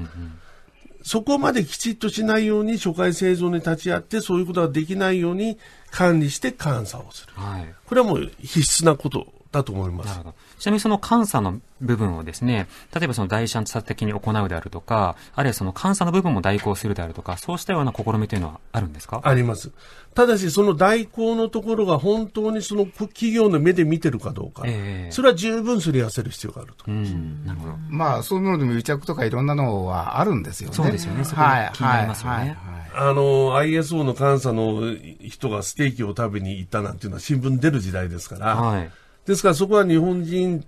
そこまできちっとしないように初回製造に立ち会って、そういうことができないように管理して監査をする。はい、これはもう必須なことだと思います。ちなみにその監査の部分をですね、例えばその第三者的に行うであるとか、あるいはその監査の部分も代行するであるとか、そうしたような試みというのはあるんですかあります。ただし、その代行のところが本当にその企業の目で見てるかどうか、えー、それは十分すり合わせる必要があると。うん、なるほど。まあ、そういうのでも癒着とかいろんなのはあるんですよね。そうですよね。そこは気になりますよね。はいはいはいあの、ISO の監査の人がステーキを食べに行ったなんていうのは新聞出る時代ですから、はい、ですからそこは日本人っ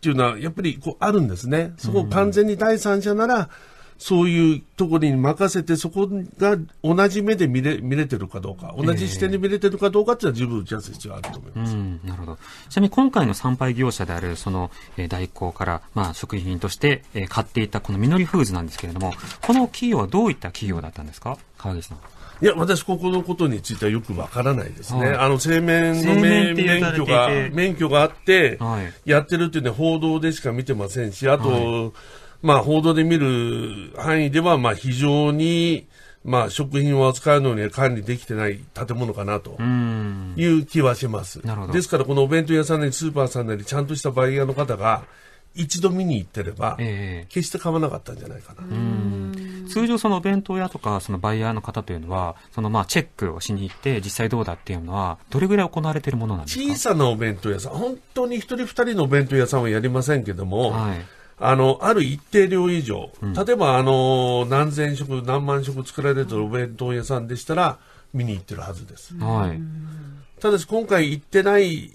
ていうのはやっぱりこうあるんですね。そこを完全に第三者なら、そういうところに任せて、そこが同じ目で見れ見れてるかどうか、同じ視点で見れてるかどうかっていうのは十分打ち合わせ必要あると思います、えー、なるほどちなみに今回の参拝業者であるその、えー、代行から、まあ、食品として、えー、買っていたこのみのりフーズなんですけれども、この企業はどういった企業だったんですか、川岸さん。いや、私、ここのことについてはよくわからないですね。はい、あの、製麺の免許が、免許があって、やってるっていうのは報道でしか見てませんし、あと、はい、まあ、報道で見る範囲では、まあ、非常に、まあ、食品を扱うのに管理できてない建物かなという気はします。なるほど。ですから、このお弁当屋さんなりスーパーさんなり、ちゃんとしたバイヤーの方が、一度見に行ってれば、え決して買わなかったんじゃないかな。通常そのお弁当屋とかそのバイヤーの方というのは、そのまあチェックをしに行って実際どうだっていうのは、どれぐらい行われているものなんですか小さなお弁当屋さん、本当に一人二人のお弁当屋さんはやりませんけども、はい、あの、ある一定量以上、うん、例えば、あの、何千食、何万食作られてるお弁当屋さんでしたら、見に行ってるはずです。はい。ただし、今回行ってない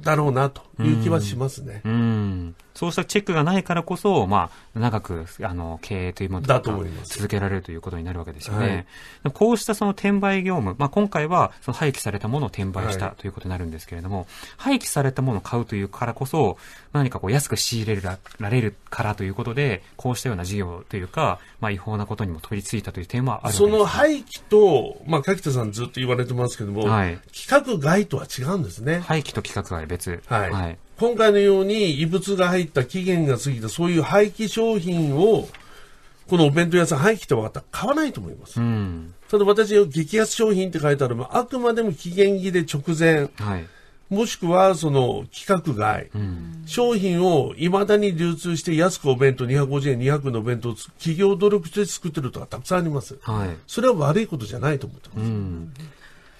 だろうなと。いう気はしますね。うん、そうしたチェックがないからこそ、まあ、長くあの経営というものが続けられるということになるわけですよね。はい、こうしたその転売業務、まあ、今回はその廃棄されたものを転売したということになるんですけれども、はい、廃棄されたものを買うというからこそ、何かこう安く仕入れられるからということで、こうしたような事業というか、まあ、違法なことにも取り付いたという点はあるその廃棄と、まあ、垣田さんずっと言われてますけども、はい、規格外とは違うんですね。廃棄と規格外別。はい、はい今回のように異物が入った期限が過ぎた、そういう廃棄商品を、このお弁当屋さん廃棄って分かったら買わないと思います。うん、ただ私、激安商品って書いてあるのあくまでも期限切れ直前。はいもしくは、その、規格外。うん、商品を未だに流通して、安くお弁当250円、200のお弁当を企業努力して作ってるとかたくさんあります。はい、それは悪いことじゃないと思ってます。うん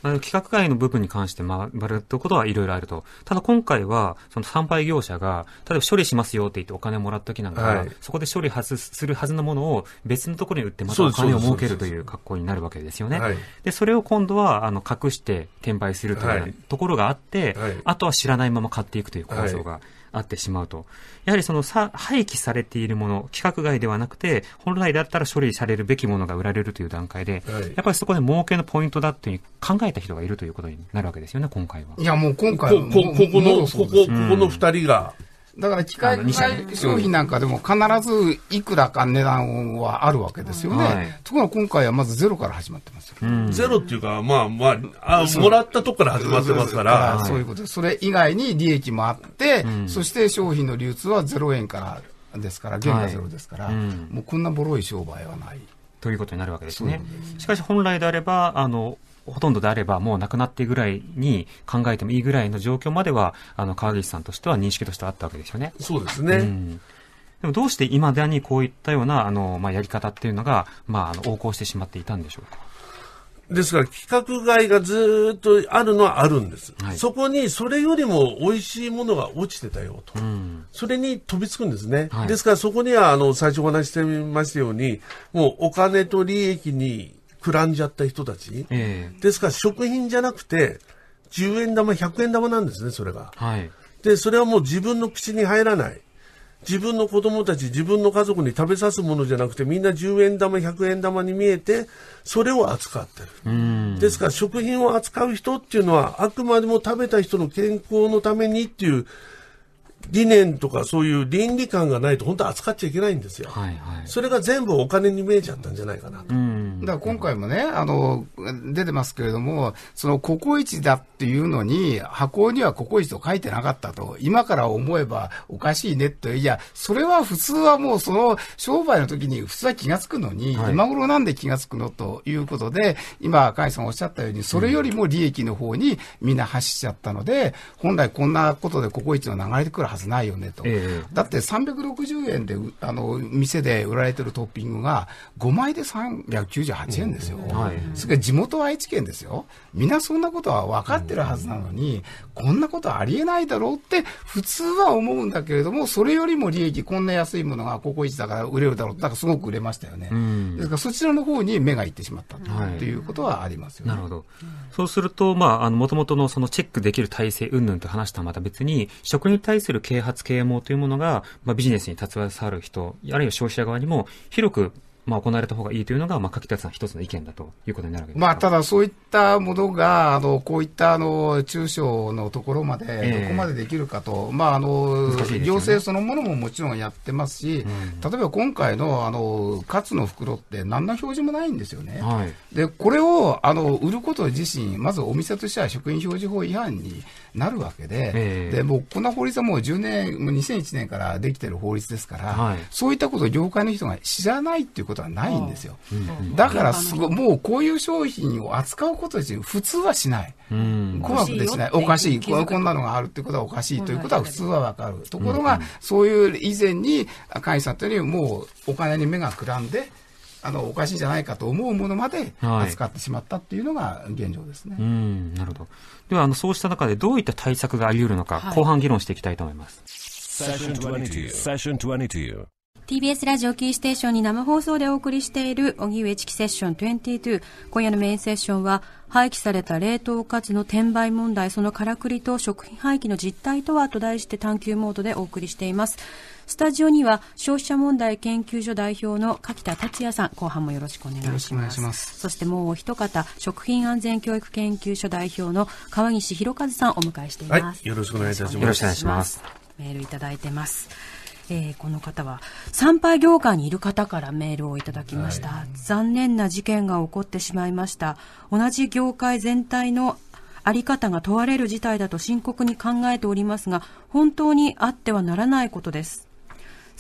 あの企画外の部分に関して回るとことはいろいろあると。ただ今回は、その参拝業者が、例えば処理しますよって言ってお金をもらった時なんかは、はい、そこで処理はずするはずのものを別のところに売ってまたお金を儲けるという格好になるわけですよね。で、それを今度は、あの、隠して転売するというところがあって、はい、あとは知らないまま買っていくという構造が。はいあってしまうと。やはりそのさ廃棄されているもの、規格外ではなくて、本来だったら処理されるべきものが売られるという段階で、はい、やっぱりそこで儲けのポイントだっていう考えた人がいるということになるわけですよね、今回は。いや、もう今回ここここの、ここ、ここの二人が、うんだから機械商品なんかでも必ずいくらか値段はあるわけですよね。ところが今回はまずゼロから始まってますうん、ゼロっていうか、まあまああ、もらったとこから始まってますから。そういうことそれ以外に利益もあって、うん、そして商品の流通はゼロ円からですから、原価ゼロですから、はいうん、もうこんなボロい商売はない。ということになるわけですね。すしかし本来であれば、あの、ほとんどであればもうなくなってぐらいに考えてもいいぐらいの状況までは、あの、川岸さんとしては認識としてあったわけですよね。そうですね。うんでもどうして今だにこういったようなあの、まあ、やり方っていうのが、まあ、あの横行してしまっていたんでしょうかですから規格外がずっとあるのはあるんです、はい、そこにそれよりも美味しいものが落ちてたよと、うん、それに飛びつくんですね、はい、ですからそこにはあの最初お話してみましたようにもうお金と利益に膨らんじゃった人たち、えー、ですから食品じゃなくて、10円玉、100円玉なんですね、それが。はい、で、それはもう自分の口に入らない。自分の子供たち、自分の家族に食べさすものじゃなくて、みんな10円玉、100円玉に見えて、それを扱ってる。ですから、食品を扱う人っていうのは、あくまでも食べた人の健康のためにっていう、理念とかそういう倫理観がないと本当扱っちゃいけないんですよ。はいはい、それが全部お金に見えちゃったんじゃないかなと。うんだから今回もね、あの、出てますけれども、そのココイチだっというのに、箱にはココイチと書いてなかったと。今から思えばおかしいねと。いや、それは普通はもうその商売の時に普通は気がつくのに、はい、今頃なんで気がつくのということで、今、赤井さんおっしゃったように、それよりも利益の方にみんな走っちゃったので、うん、本来こんなことでココイチの流れてくるはずないよねと。えー、だって360円で、あの、店で売られてるトッピングが5枚で398円ですよ。うんはい、それから地元愛知県ですよ。みんなそんなことは分かってってるはずなのに、こんなことありえないだろうって普通は思うんだけれども、それよりも利益、こんな安いものがここ1だから売れるだろうだからすごく売れましたよね。うん、ですからそちらの方に目がいってしまったと、はい、いうことはありますよね。なるほど。そうすると、まあ、あの、のそのチェックできる体制、うんぬんと話したまた別に、食に対する啓発啓蒙というものが、まあ、ビジネスに携わる人、あるいは消費者側にも広くまあ、行われた方がいいというのが、まあ、柿田さん一つの意見だということになるわけですまあ、ただそういったものが、あの、こういったあの、中小のところまで、どこまでできるかと、えー、まあ、あの、ね、行政そのものももちろんやってますし、うん、例えば今回の、あの、カツの袋って何の表示もないんですよね。はい、で、これを、あの、売ること自身、まずお店としては食品表示法違反に、なるわけで、えー、でもうこんな法律はもう10年、もう2001年からできてる法律ですから、はい、そういったことを業界の人が知らないっていうことはないんですよ。だからすごい、もうこういう商品を扱うこと自体、普通はしない。怖くてしない。おかしい。こんなのがあるってことはおかしいということは普通はわかる。ところが、そういう以前に、会社さんというよりもうお金に目がくらんで、あのおかしいじゃないかと思うものまで扱ってしまったっていうのが現状ですね。はい、うんなるほどではあのそうした中でどういった対策があり得るのか、はい、後半議論していきたいと思います。TBS ラジオキーステーションに生放送でお送りしている荻上チキセッション22今夜のメインセッションは廃棄された冷凍おかずの転売問題そのからくりと食品廃棄の実態とはと題して探求モードでお送りしていますスタジオには消費者問題研究所代表の柿田達也さん、後半もよろしくお願いします。しお願いします。そしてもうお一方、食品安全教育研究所代表の川岸弘和さんお迎えしています。はい、よろしくお願いいたします。よろしくお願いします。メールいただいてます。えー、この方は参拝業界にいる方からメールをいただきました、はい、残念な事件が起こってしまいました同じ業界全体の在り方が問われる事態だと深刻に考えておりますが本当にあってはならないことです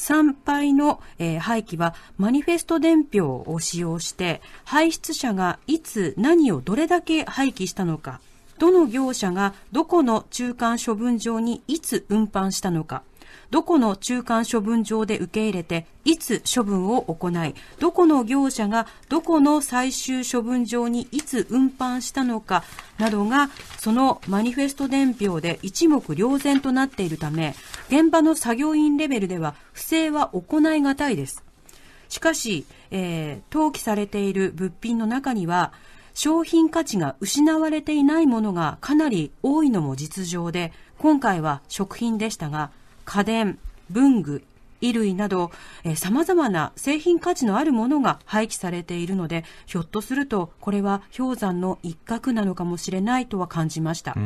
参拝の、えー、廃棄はマニフェスト伝票を使用して、排出者がいつ何をどれだけ廃棄したのか、どの業者がどこの中間処分場にいつ運搬したのか、どこの中間処分場で受け入れて、いつ処分を行い、どこの業者がどこの最終処分場にいつ運搬したのかなどが、そのマニフェスト伝票で一目瞭然となっているため、現場の作業員レベルでは不正は行い難いです。しかし、えー、登記されている物品の中には、商品価値が失われていないものがかなり多いのも実情で、今回は食品でしたが、家電、文具、衣類など、えー、様々な製品価値のあるものが廃棄されているので、ひょっとするとこれは氷山の一角なのかもしれないとは感じました。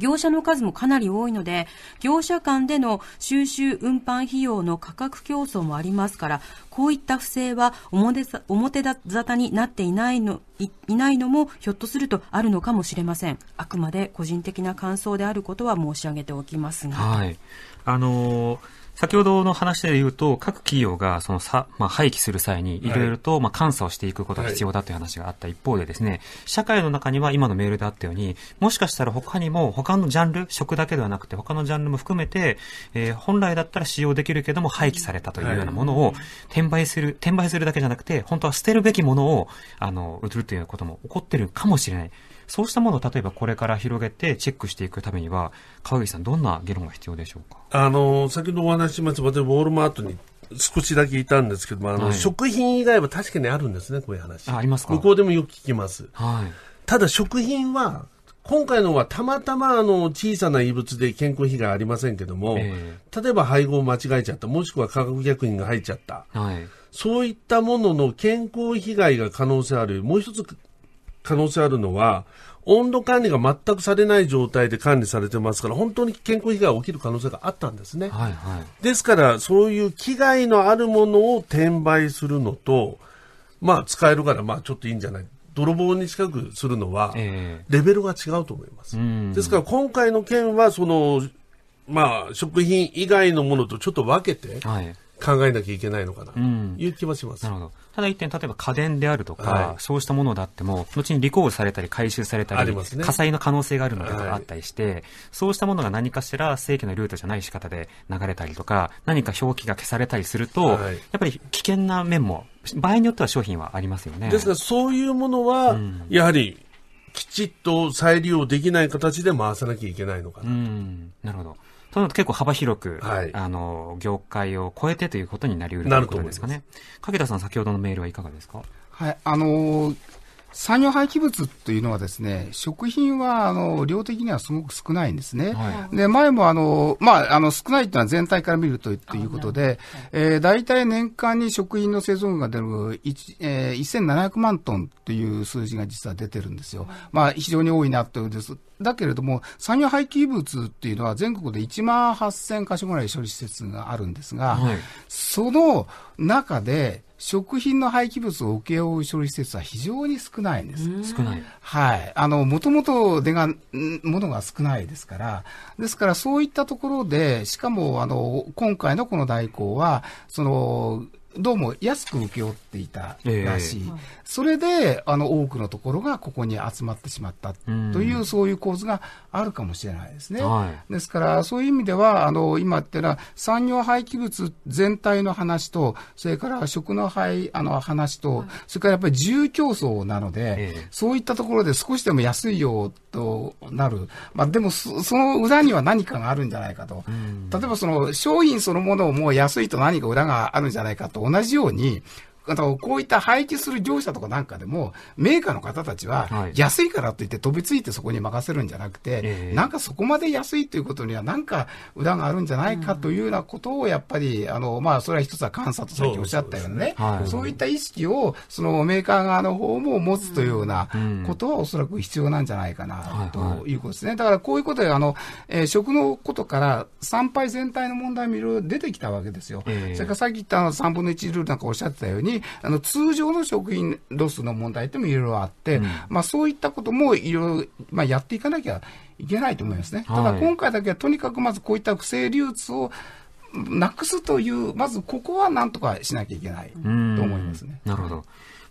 業者の数もかなり多いので、業者間での収集運搬費用の価格競争もありますから、こういった不正は表表沙汰になっていないのいいないのもひょっとするとあるのかもしれません。あくまで個人的な感想であることは申し上げておきますが。はいあのー先ほどの話で言うと、各企業がそのさ、まあ、廃棄する際にいろいろとまあ監査をしていくことが必要だという話があった一方でですね、はい、社会の中には今のメールであったように、もしかしたら他にも他のジャンル、職だけではなくて他のジャンルも含めて、えー、本来だったら使用できるけども廃棄されたというようなものを転売する、転売するだけじゃなくて、本当は捨てるべきものを、あの、売るということも起こってるかもしれない。そうしたものを例えばこれから広げてチェックしていくためには、川口さん、どんな議論が必要でしょうかあの先ほどお話ししました、私、ウォールマートに少しだけいたんですけども、あの、はい、食品以外は確かにあるんですね、こういう話。ありますか向こうでもよく聞きます。はい、ただ、食品は、今回のはたまたまあの小さな異物で健康被害ありませんけども、えー、例えば配合を間違えちゃった、もしくは化学薬品が入っちゃった、はい、そういったものの健康被害が可能性ある、もう一つ可能性あるのは、温度管理が全くされない状態で管理されてますから、本当に健康被害が起きる可能性があったんですね。はいはい、ですから、そういう危害のあるものを転売するのと、まあ、使えるから、まあ、ちょっといいんじゃない泥棒に近くするのは、レベルが違うと思います。えー、ですから、今回の件は、その、まあ、食品以外のものとちょっと分けて、はい考えなきゃいけないのかなうん、いう気はします、ほど。ただ一点、例えば家電であるとか、はい、そうしたものだっても、後にリコールされたり回収されたり、りね、火災の可能性があるのとかあったりして、はい、そうしたものが何かしら正規のルートじゃない仕方で流れたりとか、何か表記が消されたりすると、はい、やっぱり危険な面も、場合によっては商品はありますよね。ですからそういうものは、うん、やはりきちっと再利用できない形で回さなきゃいけないのかな、うん、なるほど。となると結構幅広く、はい、あの、業界を超えてということになりうるということですかね。影田さん、先ほどのメールはいかがですかはい、あのー、産業廃棄物というのはですね、食品は、あの、量的にはすごく少ないんですね。はい、で、前もあの、まあ、あの、少ないというのは全体から見るということで、はい、えー、大体年間に食品の製造が出る1、えー、1700万トンという数字が実は出てるんですよ。まあ、非常に多いなというです。だけれども、産業廃棄物っていうのは全国で1万8000箇所ぐらい処理施設があるんですが、はい、その中で、食品の廃棄物を請け負う処理施設は非常に少ないんです。少ない。はい。あの、もともと出が、ものが少ないですから、ですからそういったところで、しかも、あの、今回のこの代行は、その、どうも安く請け負っていたらしい、えー、それであの多くのところがここに集まってしまったという、そういう構図があるかもしれないですね。はい、ですから、そういう意味では、あの今っていうのは、産業廃棄物全体の話と、それから食の廃あの話と、それからやっぱり自由競争なので、そういったところで少しでも安いようとなる、まあ、でもその裏には何かがあるんじゃないかと、例えばその商品そのものをもう安いと何か裏があるんじゃないかと。同じように、こういった廃棄する業者とかなんかでも、メーカーの方たちは、安いからといって飛びついてそこに任せるんじゃなくて、なんかそこまで安いということには、なんか裏があるんじゃないかというようなことを、やっぱり、あの、まあ、それは一つは監査とさっきおっしゃったようなね、そういった意識を、そのメーカー側の方も持つというようなことは、おそらく必要なんじゃないかな、ということですね。だからこういうことで、あの、え食のことから、参拝全体の問題もいろいろ出てきたわけですよ。それからさっき言った3分の1ルールなんかおっしゃってたように、に、あの、通常の食品ロスの問題ってもいろいろあって、うん、まあ、そういったこともいろいろ、まあ、やっていかなきゃいけないと思いますね。ただ、今回だけはとにかくまずこういった不正流通をなくすという、まずここはなんとかしなきゃいけないと思いますね。なるほど。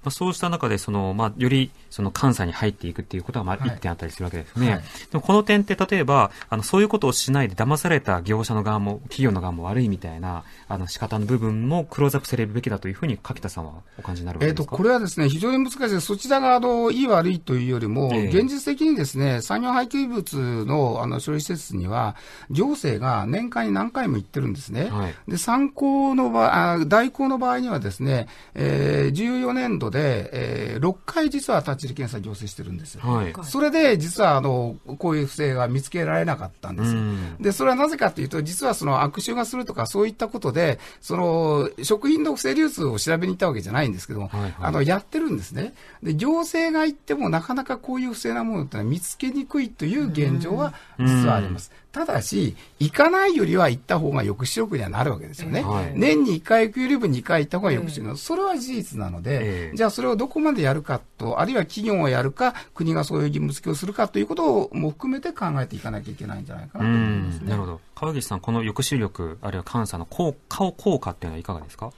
まあ、そうした中で、その、まあ、より、その監査に入っていくっていうことが、まあ、一点あったりするわけですね。はいはい、でもこの点って、例えば、あの、そういうことをしないで騙された業者の側も、企業の側も悪いみたいな、あの、仕方の部分もクローズアップされるべきだというふうに、柿田さんはお感じになるわけですかえっ、と、これはですね、非常に難しいそちら側の、いい悪いというよりも、えー、現実的にですね、産業廃棄物の、あの、処理施設には、行政が年間に何回も行ってるんですね。はい、で、参考の場あ代行の場合にはですね、えー、14年度で、えー、6回実は立ち入り検査行政してるんです、はい、それで実はあのこういう不正が見つけられなかったんです、うん、でそれはなぜかというと、実はその悪臭がするとか、そういったことで、その食品の不正流通を調べに行ったわけじゃないんですけども、はいはい、あのやってるんですねで、行政が行ってもなかなかこういう不正なものってのは見つけにくいという現状は実はあります。ただし、行かないよりは行った方が抑止力にはなるわけですよね。年に1回行くよりも2回行った方が抑止力、えー、それは事実なので、えー、じゃじゃあそれをどこまでやるかと、あるいは企業がやるか、国がそういう義務付けをするかということも含めて考えていかなきゃいけないんじゃないかなと思います、ね、なるほど。川岸さん、この抑止力、あるいは監査の効果効果っていうのはいかがですか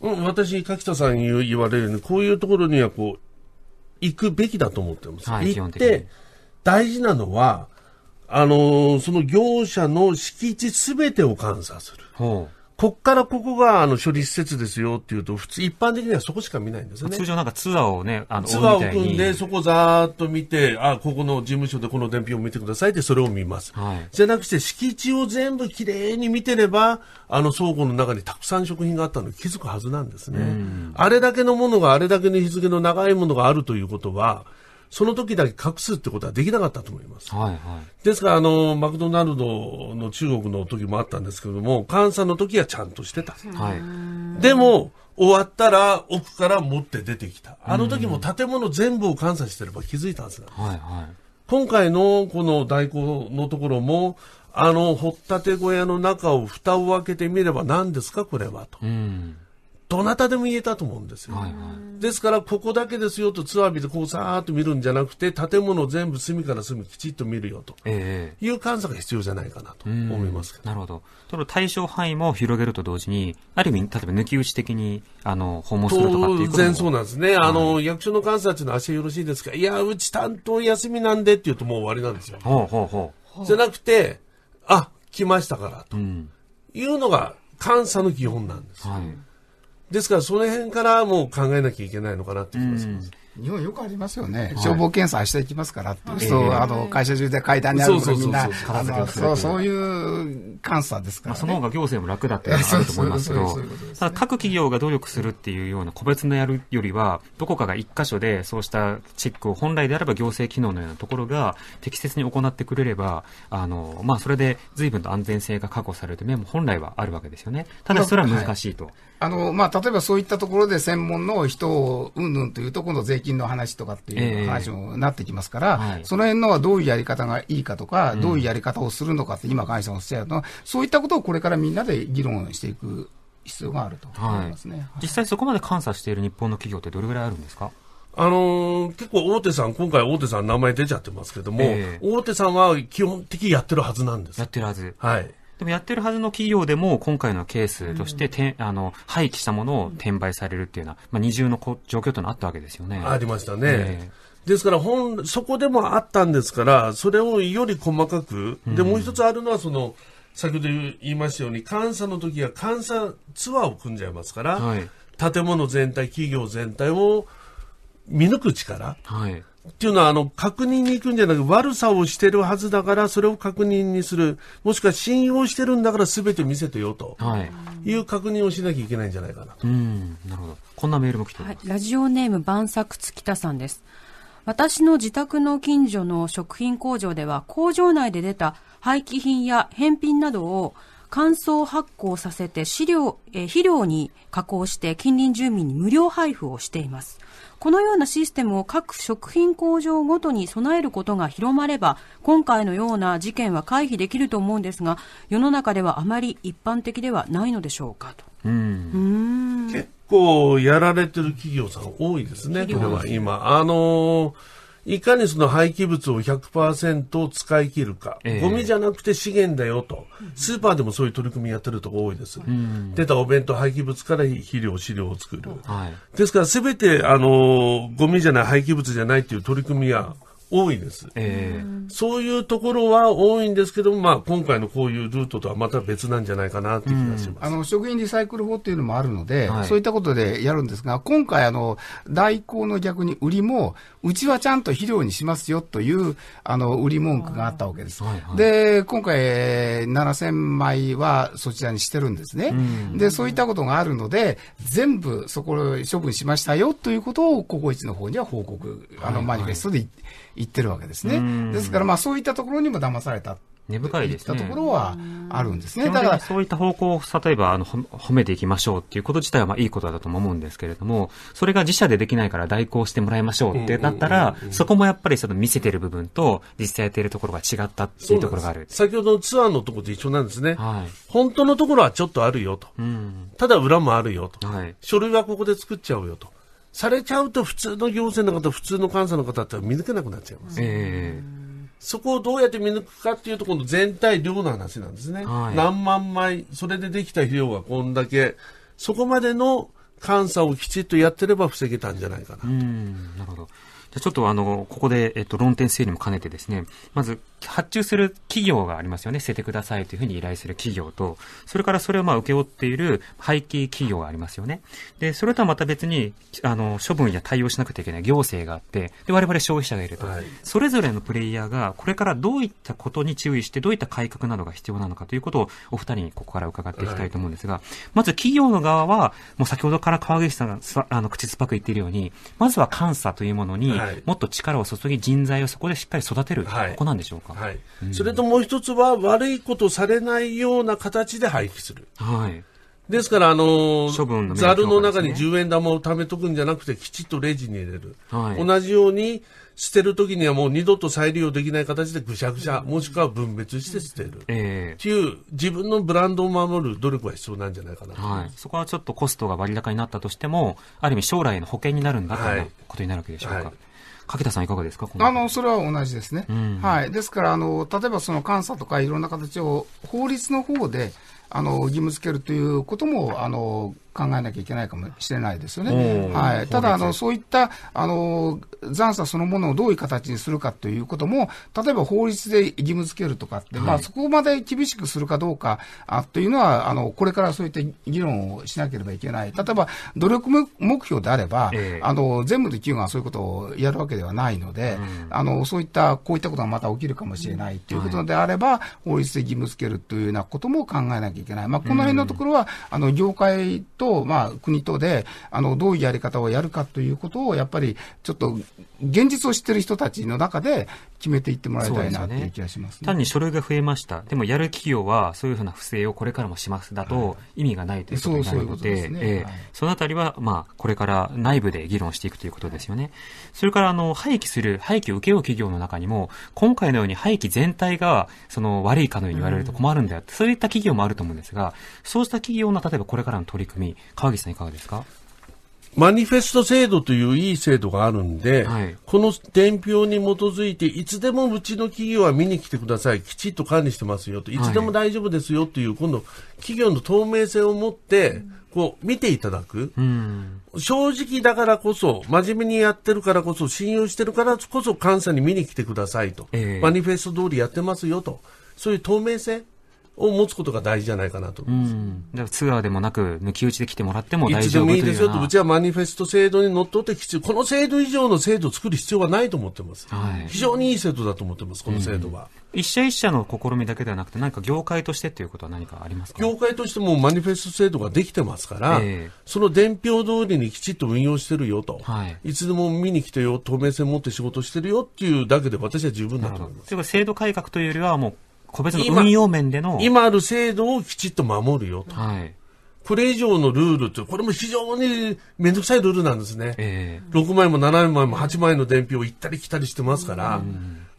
うん、私、柿田さんに言われるように、こういうところにはこう、行くべきだと思ってます。はい、行って、大事なのは、あのー、その業者の敷地すべてを監査する。ほうこっからここがあの処理施設ですよっていうと、普通、一般的にはそこしか見ないんですね。通常なんかツアーをね、あの、ツアーを組んで、そこざーっと見て、あ、ここの事務所でこの伝票を見てくださいって、それを見ます。はい、じゃなくて、敷地を全部きれいに見てれば、あの倉庫の中にたくさん食品があったのに気づくはずなんですね。あれだけのものがあれだけの日付の長いものがあるということは、その時だけ隠すってことはできなかったと思います。はいはい、ですから、あの、マクドナルドの中国の時もあったんですけども、監査の時はちゃんとしてた。はい、でも、終わったら奥から持って出てきた。あの時も建物全部を監査してれば気づいたはずなんです。はいはい、今回のこの代行のところも、あの、掘ったて小屋の中を蓋を開けてみれば何ですかこれはと。うんどなたでも言えたと思うんですよ。はいはい、ですから、ここだけですよとツアービでこうさーっと見るんじゃなくて、建物を全部隅から隅きちっと見るよと、いう監査が必要じゃないかなと思いますなるほど。ただ対象範囲も広げると同時に、ある意味、例えば抜き打ち的に、あの、訪問するとかっていう当然そうなんですね。はい、あの、役所の監査っていうのはよろしいですかいや、うち担当休みなんでって言うともう終わりなんですよ。ほうほうほう。じゃなくて、あ、来ましたからと、うん、いうのが監査の基本なんです。はいですから、その辺からもう考えなきゃいけないのかなって気がします。日本よくありますよね、消防検査明日行きますからって、そう、あの会社中で階段にあるとみんな、そうそういう監査ですから、その方が行政も楽だってりすあると思いますけど、ただ各企業が努力するっていうような個別のやるよりは、どこかが一箇所でそうしたチェックを本来であれば行政機能のようなところが適切に行ってくれれば、あのまあ、それで随分と安全性が確保されると面も本来はあるわけですよね。ただそれは難しいと。あの、まあ、例えばそういったところで専門の人をうんぬんというと、今度税金の話とかっていう話もなってきますから、えーはい、その辺のはどういうやり方がいいかとか、どういうやり方をするのかって今、会社さんおっしゃるのそういったことをこれからみんなで議論していく必要があると思いますね。はい実際そこまで監査している日本の企業ってどれぐらいあるんですかあのー、結構大手さん、今回大手さん名前出ちゃってますけども、えー、大手さんは基本的やってるはずなんです。やってるはず。はい。でもやってるはずの企業でも、今回のケースとして、て、うん、あの、廃棄したものを転売されるっていうのは、まあ、二重の状況というのはあったわけですよね。ありましたね。えーですから本、そこでもあったんですから、それをより細かく、で、もう一つあるのは、その、先ほど言いましたように、監査の時は監査ツアーを組んじゃいますから、はい、建物全体、企業全体を見抜く力、はい、っていうのは、あの、確認に行くんじゃなく、悪さをしてるはずだから、それを確認にする。もしくは信用してるんだから、すべて見せてよ、という確認をしなきゃいけないんじゃないかなと。うん。なるほど。こんなメールも来てます、はい、ラジオネーム、晩作月田さんです。私の自宅の近所の食品工場では、工場内で出た廃棄品や返品などを、乾燥発酵させて飼料、え肥料に加工して近隣住民に無料配布をしています。このようなシステムを各食品工場ごとに備えることが広まれば、今回のような事件は回避できると思うんですが、世の中ではあまり一般的ではないのでしょうかと。うん結構やられてる企業さん多いですね、これは今。あのーいかにその廃棄物を100%使い切るか、えー、ゴミじゃなくて資源だよと、スーパーでもそういう取り組みやってるとこ多いです。うん、出たお弁当廃棄物から肥料、飼料を作る。はい、ですから、すべて、あの、ゴミじゃない、廃棄物じゃないっていう取り組みや、多いです、えー、そういうところは多いんですけども、まあ、今回のこういうルートとはまた別なんじゃないかなって気がします、あの食品リサイクル法っていうのもあるので、はい、そういったことでやるんですが、今回あの、代行の逆に売りも、うちはちゃんと肥料にしますよというあの売り文句があったわけです。はいはい、で、今回、7000枚はそちらにしてるんですね。で、そういったことがあるので、全部そこ処分しましたよということを、ココイチの方には報告、あのマニフェストで、はいはい言ってるわけですね。ですから、まあ、そういったところにも騙された。根深いですね。ところはあるんですね。だから。そういった方向を、例えば、あの、褒めていきましょうっていうこと自体は、まあ、いいことだと思うんですけれども、それが自社でできないから代行してもらいましょうってなったら、そこもやっぱりその見せてる部分と、実際やってるところが違ったっていうところがある。先ほどのツアーのところと一緒なんですね。はい。本当のところはちょっとあるよと。うん、ただ裏もあるよと。はい。書類はここで作っちゃうよと。されちゃうと普通の行政の方、普通の監査の方って見抜けなくなっちゃいます。えー、そこをどうやって見抜くかっていうと、この全体量の話なんですね。はい、何万枚、それでできた費用がこんだけ、そこまでの監査をきちっとやってれば防げたんじゃないかなと。なるほど。じゃちょっとあの、ここで、えっと、論点整理も兼ねてですね、まず、発注する企業がありますよね。捨ててくださいというふうに依頼する企業と、それからそれをまあ請け負っている廃棄企業がありますよね。で、それとはまた別に、あの、処分や対応しなくてはいけない行政があって、で、我々消費者がいると。はい、それぞれのプレイヤーが、これからどういったことに注意して、どういった改革などが必要なのかということを、お二人にここから伺っていきたいと思うんですが、はい、まず企業の側は、もう先ほどから川口さんがあの口酸っぱく言っているように、まずは監査というものに、もっと力を注ぎ人材をそこでしっかり育てる、はい、ここなんでしょうか。か、はいうん、それともう一つは悪いことされないような形で廃棄する。はいですから、あのー、ざる、ね、の中に10円玉を貯めとくんじゃなくて、きちっとレジに入れる。はい、同じように、捨てるときにはもう二度と再利用できない形でぐしゃぐしゃ、もしくは分別して捨てる。えー、っていう、自分のブランドを守る努力は必要なんじゃないかな、はい、そこはちょっとコストが割高になったとしても、ある意味将来の保険になるんだということになるわけでしょうか。はい掛田さん、いかがですかあのそれは同じですね、うん、はい、ですからあの、例えばその監査とかいろんな形を法律の方であの義務付けるということもあの考えなきゃいけないかもしれないですよね。はい、ただあの、そういったあの残差そのものをどういう形にするかということも、例えば法律で義務付けるとかって、はい、まあ、そこまで厳しくするかどうかあというのはあの、これからそういった議論をしなければいけない、例えば努力目標であれば、えー、あの全部の企業がそういうことをやるわけではないので、うあのそういったこういったことがまた起きるかもしれないということであれば、はい、法律で義務付けるというようなことも考えなきゃいけない、まあ、この辺のところは、あの業界とまあ、国とで、あの、どういうやり方をやるかということを、やっぱり、ちょっと現実を知ってる人たちの中で決めていってもらいたいなっていう気がします、ね,、ね単に書類が増えました。でもやる企業はそういうふうな不正をこれからもしますだと意味がないということになるので、そ、のあたりは、まあ、これから内部で議論していくということですよね。それから、あの、廃棄する、廃棄を請け負う企業の中にも、今回のように廃棄全体が、その、悪いかのように言われると困るんだよって、うん、そういった企業もあると思うんですが、そうした企業の、例えばこれからの取り組み、川岸さんいかがですかマニフェスト制度といういい制度があるんで、はい、この伝票に基づいて、いつでもうちの企業は見に来てください、きちっと管理してますよと、いつでも大丈夫ですよという、今度、企業の透明性を持って、こう見ていただく、うん、正直だからこそ、真面目にやってるからこそ、信用してるからこそ、監査に見に来てくださいと、えー、マニフェスト通りやってますよと、そういう透明性。を持つことが大事じゃないかなと思います。うん、じゃあツアーでもなく、抜き打ちで来てもらっても大丈夫いいつでもいいですよと、うちはマニフェスト制度にのっとって必要、この制度以上の制度を作る必要はないと思ってます。はい、非常にいい制度だと思ってます、この制度は。うん、一社一社の試みだけではなくて、何か業界としてということは何かありますか業界としてもマニフェスト制度ができてますから、えー、その伝票通りにきちっと運用してるよと、はい、いつでも見に来てよ、透明性持って仕事してるよっていうだけで私は十分だと思います。制度改革というよりはもう個別の運用面での今ある制度をきちっと守るよと。はい。これ以上のルールという、これも非常に面倒くさいルールなんですね。えー、6枚も7枚も8枚の伝票を行ったり来たりしてますから、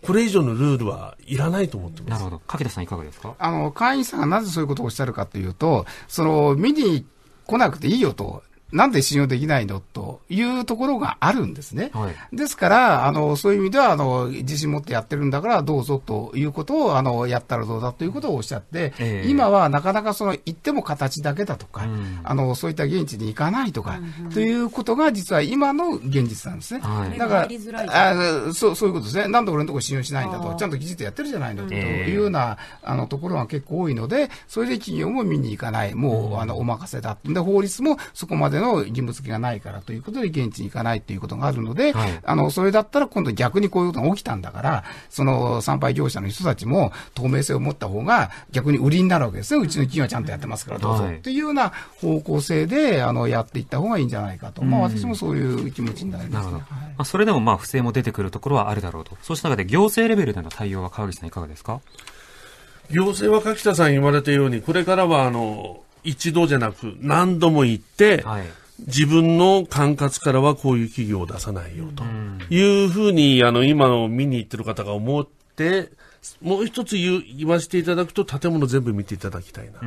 これ以上のルールはいらないと思ってます。なるほど。掛田さんいかがですかあの、会員さんがなぜそういうことをおっしゃるかというと、その、見に来なくていいよと。なんで信用できないのというところがあるんですね。はい、ですから、あの、そういう意味では、あの、自信持ってやってるんだからどうぞということを、あの、やったらどうだということをおっしゃって、えー、今はなかなかその、言っても形だけだとか、うん、あの、そういった現地に行かないとか、うん、ということが実は今の現実なんですね。はい、だから、あそう、そういうことですね。なんで俺のところ信用しないんだと、ちゃんときちっとやってるじゃないのというような、あの、ところが結構多いので、それで企業も見に行かない、もう、あの、お任せだ。で、法律もそこまでの義務付けがないからということで、現地に行かないっていうことがあるので、はい、あの、それだったら今度逆にこういうことが起きたんだから、その参拝業者の人たちも透明性を持った方が逆に売りになるわけですね。うちの企業はちゃんとやってますからどうぞ。はい、っていうような方向性で、あの、やっていった方がいいんじゃないかと。まあ私もそういう気持ちになります、ね、なるほど。まあそれでもまあ不正も出てくるところはあるだろうと。そうした中で行政レベルでの対応は川口さんいかがですか行政は柿田さん言われたように、これからはあの一度じゃなく何度も行って、はい、自分の管轄からはこういう企業を出さないよというふうに、あの、今の見に行ってる方が思って、もう一つ言言わせていただくと、建物全部見ていただきたいなと。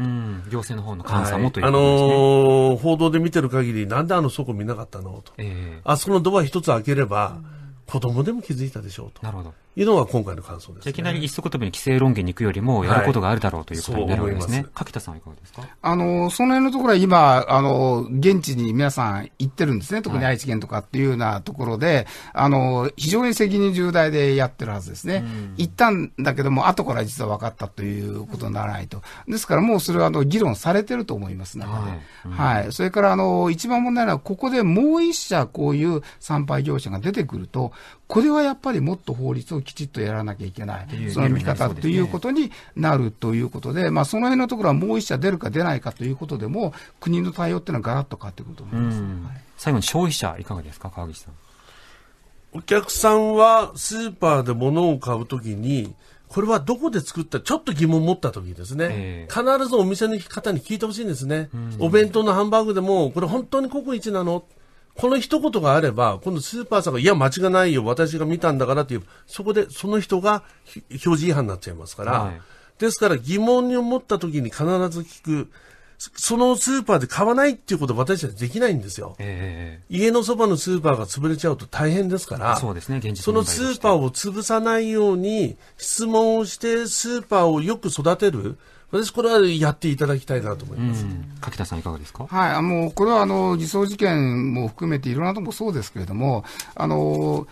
行政の方の監査もということですね、はい、あのー、報道で見てる限り、なんであの倉庫見なかったのと、えー、あそこのドア一つ開ければ、うん子供でも気づいたでしょうと。なるほど。いうのが今回の感想です、ね、いきなり一足飛びに規制論議に行くよりも、やることがあるだろうということになるわけですね。はい、柿田さんいかがですかあの、その辺のところは今、あの、現地に皆さん行ってるんですね。特に愛知県とかっていうようなところで、はい、あの、非常に責任重大でやってるはずですね。行ったんだけども、後から実は分かったということにならないと。ですからもうそれは、あの、議論されてると思います、中で。はい。はい、それから、あの、一番問題なのは、ここでもう一社こういう参拝業者が出てくると、これはやっぱりもっと法律をきちっとやらなきゃいけない、その見方ということになるということで、まあ、その辺のところはもう一社出るか出ないかということでも、国の対応っていうのはガラッと変わってくると思います、はい、最後に消費者、いかがですか、川口さん。お客さんはスーパーで物を買うときに、これはどこで作ったちょっと疑問を持った時ですね、えー、必ずお店の方に聞いてほしいんですね、お弁当のハンバーグでも、これ本当に国一なのこの一言があれば、今度スーパーさんが、いや、間違いないよ、私が見たんだからっていう、そこでその人が表示違反になっちゃいますから、はい、ですから疑問に思った時に必ず聞く、そのスーパーで買わないっていうこと私たちできないんですよ、えー、家のそばのスーパーが潰れちゃうと大変ですから、そうですね、現実そのスーパーを潰さないように質問をして、スーパーをよく育てる、私、これはやっていただきたいなと思います。柿田さん、いかがですかはい、あの、これは、あの、偽装事件も含めて、いろんなとこそうですけれども、あの、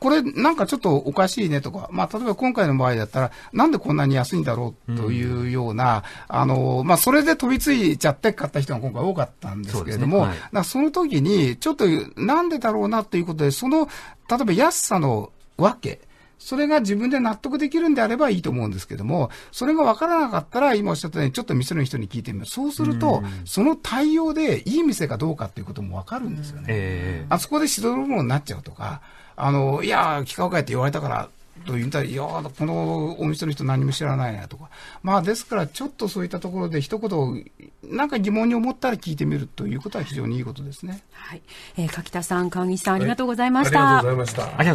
これなんかちょっとおかしいねとか、まあ、例えば今回の場合だったら、なんでこんなに安いんだろうというような、うん、あの、まあ、それで飛びついちゃって買った人が今回多かったんですけれども、そ、ねはい、その時に、ちょっとなんでだろうなということで、その、例えば安さのわけ、それが自分で納得できるんであればいいと思うんですけども、それが分からなかったら、今おっしゃったように、ちょっと店の人に聞いてみる。そうすると、その対応でいい店かどうかっていうことも分かるんですよね。えあそこで指導部門になっちゃうとか、あの、いや、企画会って言われたから、と言ったら、いや、このお店の人何も知らないなとか。まあ、ですから、ちょっとそういったところで一言、なんか疑問に思ったら聞いてみるということは非常にいいことですね。はい。えー、柿田さん、川岸さん、ありがとうございました。ありがとうございました。ありがとう